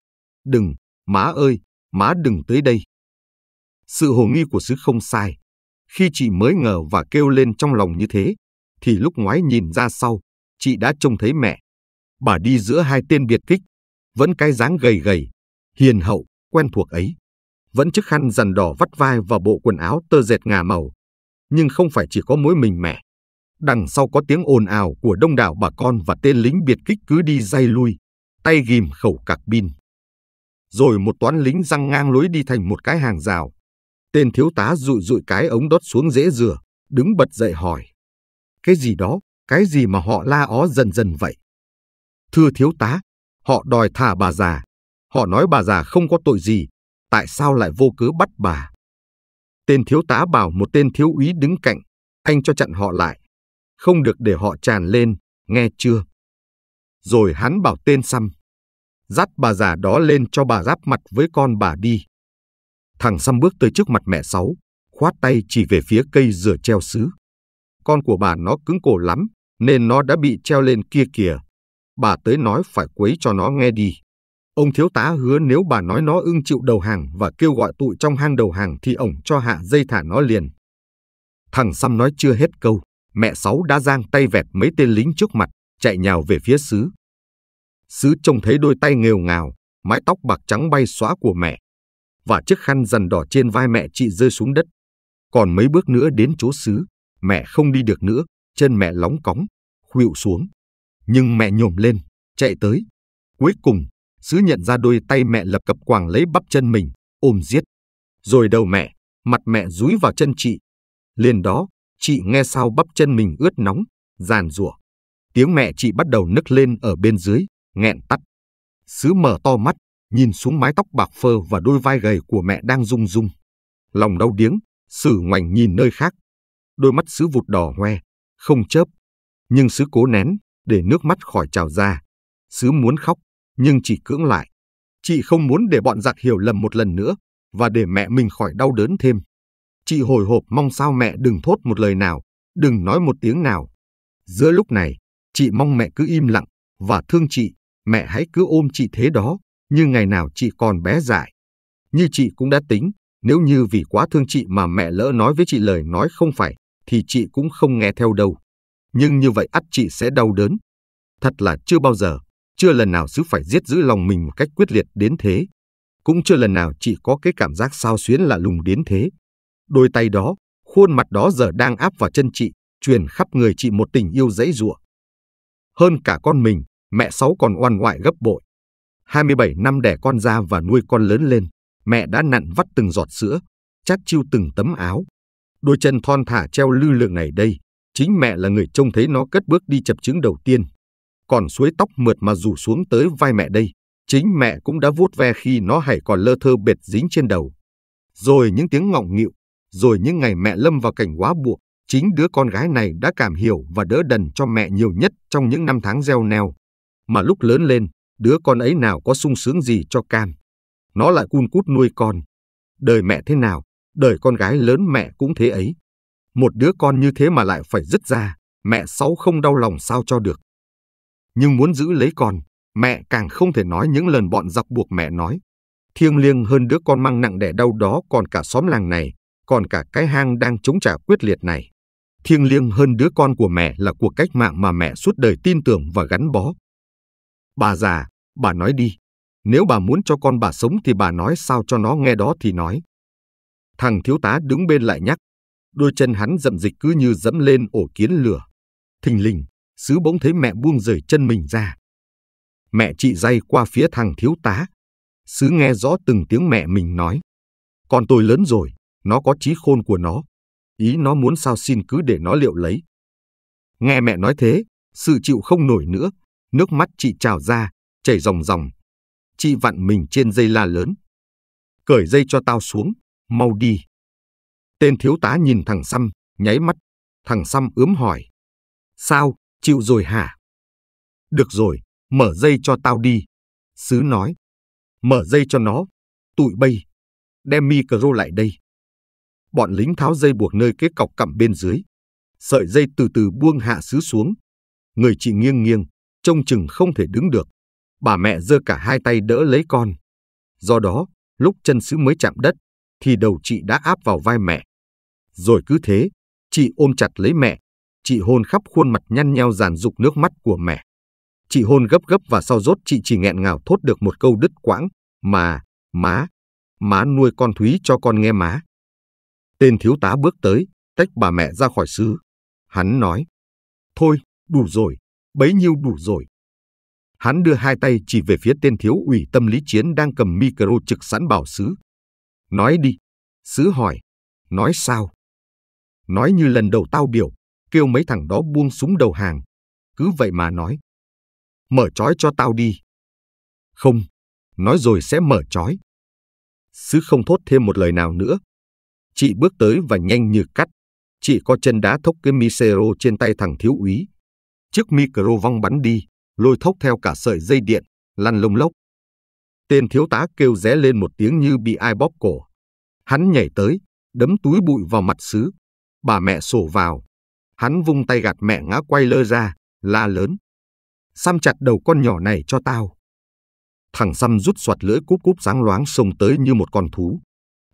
đừng, má ơi, má đừng tới đây. Sự hồ nghi của sứ không sai. Khi chị mới ngờ và kêu lên trong lòng như thế, thì lúc ngoái nhìn ra sau, chị đã trông thấy mẹ bà đi giữa hai tên biệt kích, vẫn cái dáng gầy gầy, hiền hậu, quen thuộc ấy. Vẫn chiếc khăn rằn đỏ vắt vai và bộ quần áo tơ dệt ngà màu. Nhưng không phải chỉ có mỗi mình mẹ. Đằng sau có tiếng ồn ào của đông đảo bà con và tên lính biệt kích cứ đi dây lui, tay ghim khẩu cạc pin. Rồi một toán lính răng ngang lối đi thành một cái hàng rào. Tên thiếu tá rụi rụi cái ống đốt xuống dễ dừa, đứng bật dậy hỏi. Cái gì đó, cái gì mà họ la ó dần dần vậy? Thưa thiếu tá, họ đòi thả bà già. Họ nói bà già không có tội gì, tại sao lại vô cớ bắt bà? Tên thiếu tá bảo một tên thiếu úy đứng cạnh, anh cho chặn họ lại. Không được để họ tràn lên, nghe chưa? Rồi hắn bảo tên xăm. Dắt bà già đó lên cho bà giáp mặt với con bà đi. Thằng xăm bước tới trước mặt mẹ sáu, khoát tay chỉ về phía cây dừa treo sứ. Con của bà nó cứng cổ lắm, nên nó đã bị treo lên kia kìa bà tới nói phải quấy cho nó nghe đi. Ông thiếu tá hứa nếu bà nói nó ưng chịu đầu hàng và kêu gọi tụi trong hang đầu hàng thì ổng cho hạ dây thả nó liền. Thằng Xăm nói chưa hết câu, mẹ Sáu đã giang tay vẹt mấy tên lính trước mặt, chạy nhào về phía Sứ. Sứ trông thấy đôi tay nghêu ngào, mái tóc bạc trắng bay xóa của mẹ, và chiếc khăn dần đỏ trên vai mẹ chị rơi xuống đất. Còn mấy bước nữa đến chỗ Sứ, mẹ không đi được nữa, chân mẹ lóng cóng, khuỵu xuống, nhưng mẹ nhổm lên, chạy tới. Cuối cùng, sứ nhận ra đôi tay mẹ lập cập quàng lấy bắp chân mình, ôm giết. Rồi đầu mẹ, mặt mẹ dúi vào chân chị. Liền đó, chị nghe sao bắp chân mình ướt nóng, giàn rủa. Tiếng mẹ chị bắt đầu nức lên ở bên dưới, nghẹn tắt. Sứ mở to mắt, nhìn xuống mái tóc bạc phơ và đôi vai gầy của mẹ đang rung rung. Lòng đau điếng, sử ngoảnh nhìn nơi khác. Đôi mắt sứ vụt đỏ hoe, không chớp. Nhưng sứ cố nén, để nước mắt khỏi trào ra. Sứ muốn khóc, nhưng chỉ cưỡng lại. Chị không muốn để bọn giặc hiểu lầm một lần nữa và để mẹ mình khỏi đau đớn thêm. Chị hồi hộp mong sao mẹ đừng thốt một lời nào, đừng nói một tiếng nào. Giữa lúc này, chị mong mẹ cứ im lặng và thương chị, mẹ hãy cứ ôm chị thế đó, như ngày nào chị còn bé dại. Như chị cũng đã tính, nếu như vì quá thương chị mà mẹ lỡ nói với chị lời nói không phải, thì chị cũng không nghe theo đâu nhưng như vậy ắt chị sẽ đau đớn. Thật là chưa bao giờ, chưa lần nào Sứ phải giết giữ lòng mình một cách quyết liệt đến thế. Cũng chưa lần nào chị có cái cảm giác sao xuyến lạ lùng đến thế. Đôi tay đó, khuôn mặt đó giờ đang áp vào chân chị, truyền khắp người chị một tình yêu dãy giụa. Hơn cả con mình, mẹ Sáu còn oan ngoại gấp bội. 27 năm đẻ con ra và nuôi con lớn lên, mẹ đã nặn vắt từng giọt sữa, chát chiêu từng tấm áo. Đôi chân thon thả treo lư lượng này đây, Chính mẹ là người trông thấy nó cất bước đi chập chứng đầu tiên. Còn suối tóc mượt mà rủ xuống tới vai mẹ đây, chính mẹ cũng đã vuốt ve khi nó hãy còn lơ thơ bệt dính trên đầu. Rồi những tiếng ngọng nghịu, rồi những ngày mẹ lâm vào cảnh quá buộc, chính đứa con gái này đã cảm hiểu và đỡ đần cho mẹ nhiều nhất trong những năm tháng gieo neo. Mà lúc lớn lên, đứa con ấy nào có sung sướng gì cho cam. Nó lại cun cút nuôi con. Đời mẹ thế nào, đời con gái lớn mẹ cũng thế ấy một đứa con như thế mà lại phải dứt ra, mẹ sáu không đau lòng sao cho được. Nhưng muốn giữ lấy con, mẹ càng không thể nói những lần bọn giặc buộc mẹ nói. Thiêng liêng hơn đứa con mang nặng đẻ đau đó còn cả xóm làng này, còn cả cái hang đang chống trả quyết liệt này. Thiêng liêng hơn đứa con của mẹ là cuộc cách mạng mà mẹ suốt đời tin tưởng và gắn bó. Bà già, bà nói đi. Nếu bà muốn cho con bà sống thì bà nói sao cho nó nghe đó thì nói. Thằng thiếu tá đứng bên lại nhắc, Đôi chân hắn dậm dịch cứ như dẫm lên ổ kiến lửa. Thình lình, sứ bỗng thấy mẹ buông rời chân mình ra. Mẹ chị dây qua phía thằng thiếu tá. Sứ nghe rõ từng tiếng mẹ mình nói. Con tôi lớn rồi, nó có trí khôn của nó. Ý nó muốn sao xin cứ để nó liệu lấy. Nghe mẹ nói thế, sự chịu không nổi nữa. Nước mắt chị trào ra, chảy ròng ròng. Chị vặn mình trên dây la lớn. Cởi dây cho tao xuống, mau đi. Tên thiếu tá nhìn thằng Xăm, nháy mắt. Thằng Xăm ướm hỏi. Sao, chịu rồi hả? Được rồi, mở dây cho tao đi. Sứ nói. Mở dây cho nó. Tụi bay. Đem micro lại đây. Bọn lính tháo dây buộc nơi cái cọc cặm bên dưới. Sợi dây từ từ buông hạ sứ xuống. Người chị nghiêng nghiêng, trông chừng không thể đứng được. Bà mẹ giơ cả hai tay đỡ lấy con. Do đó, lúc chân sứ mới chạm đất, thì đầu chị đã áp vào vai mẹ. Rồi cứ thế, chị ôm chặt lấy mẹ, chị hôn khắp khuôn mặt nhăn nheo giàn dục nước mắt của mẹ. Chị hôn gấp gấp và sau rốt chị chỉ nghẹn ngào thốt được một câu đứt quãng, mà, má, má nuôi con Thúy cho con nghe má. Tên thiếu tá bước tới, tách bà mẹ ra khỏi xứ. Hắn nói, thôi, đủ rồi, bấy nhiêu đủ rồi. Hắn đưa hai tay chỉ về phía tên thiếu ủy tâm lý chiến đang cầm micro trực sẵn bảo sứ. Nói đi, sứ hỏi, nói sao? nói như lần đầu tao biểu, kêu mấy thằng đó buông súng đầu hàng. Cứ vậy mà nói. Mở trói cho tao đi. Không, nói rồi sẽ mở trói. Sứ không thốt thêm một lời nào nữa. Chị bước tới và nhanh như cắt. Chị có chân đá thốc cái micro trên tay thằng thiếu úy. Chiếc micro vong bắn đi, lôi thốc theo cả sợi dây điện, lăn lông lốc. Tên thiếu tá kêu ré lên một tiếng như bị ai bóp cổ. Hắn nhảy tới, đấm túi bụi vào mặt sứ, bà mẹ sổ vào. Hắn vung tay gạt mẹ ngã quay lơ ra, la lớn. Xăm chặt đầu con nhỏ này cho tao. Thằng xăm rút soạt lưỡi cúp cúp sáng loáng xông tới như một con thú.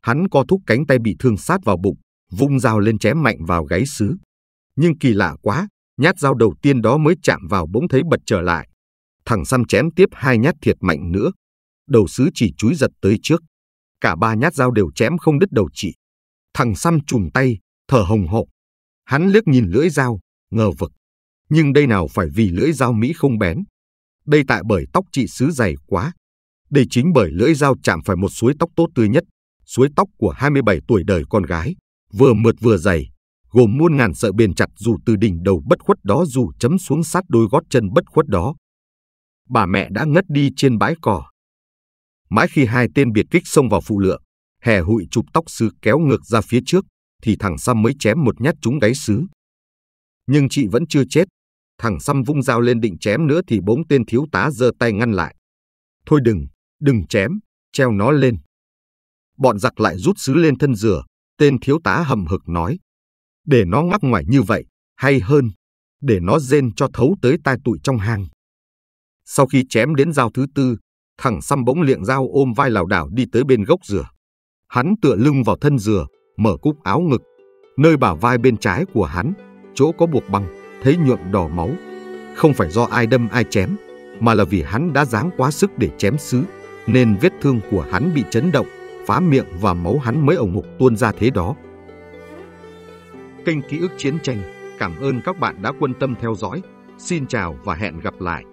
Hắn co thúc cánh tay bị thương sát vào bụng, vung dao lên chém mạnh vào gáy sứ. Nhưng kỳ lạ quá, nhát dao đầu tiên đó mới chạm vào bỗng thấy bật trở lại. Thằng xăm chém tiếp hai nhát thiệt mạnh nữa. Đầu sứ chỉ chúi giật tới trước. Cả ba nhát dao đều chém không đứt đầu chị. Thằng xăm chùm tay, thở hồng hộc. Hắn liếc nhìn lưỡi dao, ngờ vực. Nhưng đây nào phải vì lưỡi dao Mỹ không bén. Đây tại bởi tóc chị xứ dày quá. Đây chính bởi lưỡi dao chạm phải một suối tóc tốt tươi nhất, suối tóc của 27 tuổi đời con gái, vừa mượt vừa dày, gồm muôn ngàn sợi bền chặt dù từ đỉnh đầu bất khuất đó dù chấm xuống sát đôi gót chân bất khuất đó. Bà mẹ đã ngất đi trên bãi cỏ. Mãi khi hai tên biệt kích xông vào phụ lượng, hè hụi chụp tóc sứ kéo ngược ra phía trước, thì thằng Sam mới chém một nhát trúng gáy sứ. Nhưng chị vẫn chưa chết, thằng Sam vung dao lên định chém nữa thì bỗng tên thiếu tá giơ tay ngăn lại. Thôi đừng, đừng chém, treo nó lên. Bọn giặc lại rút sứ lên thân dừa, tên thiếu tá hầm hực nói. Để nó ngóc ngoài như vậy, hay hơn, để nó rên cho thấu tới tai tụi trong hang. Sau khi chém đến dao thứ tư, thằng Sam bỗng liệng dao ôm vai lảo đảo đi tới bên gốc dừa. Hắn tựa lưng vào thân dừa, mở cúc áo ngực, nơi bả vai bên trái của hắn, chỗ có buộc băng, thấy nhuộm đỏ máu. Không phải do ai đâm ai chém, mà là vì hắn đã giáng quá sức để chém sứ, nên vết thương của hắn bị chấn động, phá miệng và máu hắn mới ổng ngục tuôn ra thế đó. Kênh Ký ức Chiến tranh cảm ơn các bạn đã quan tâm theo dõi. Xin chào và hẹn gặp lại!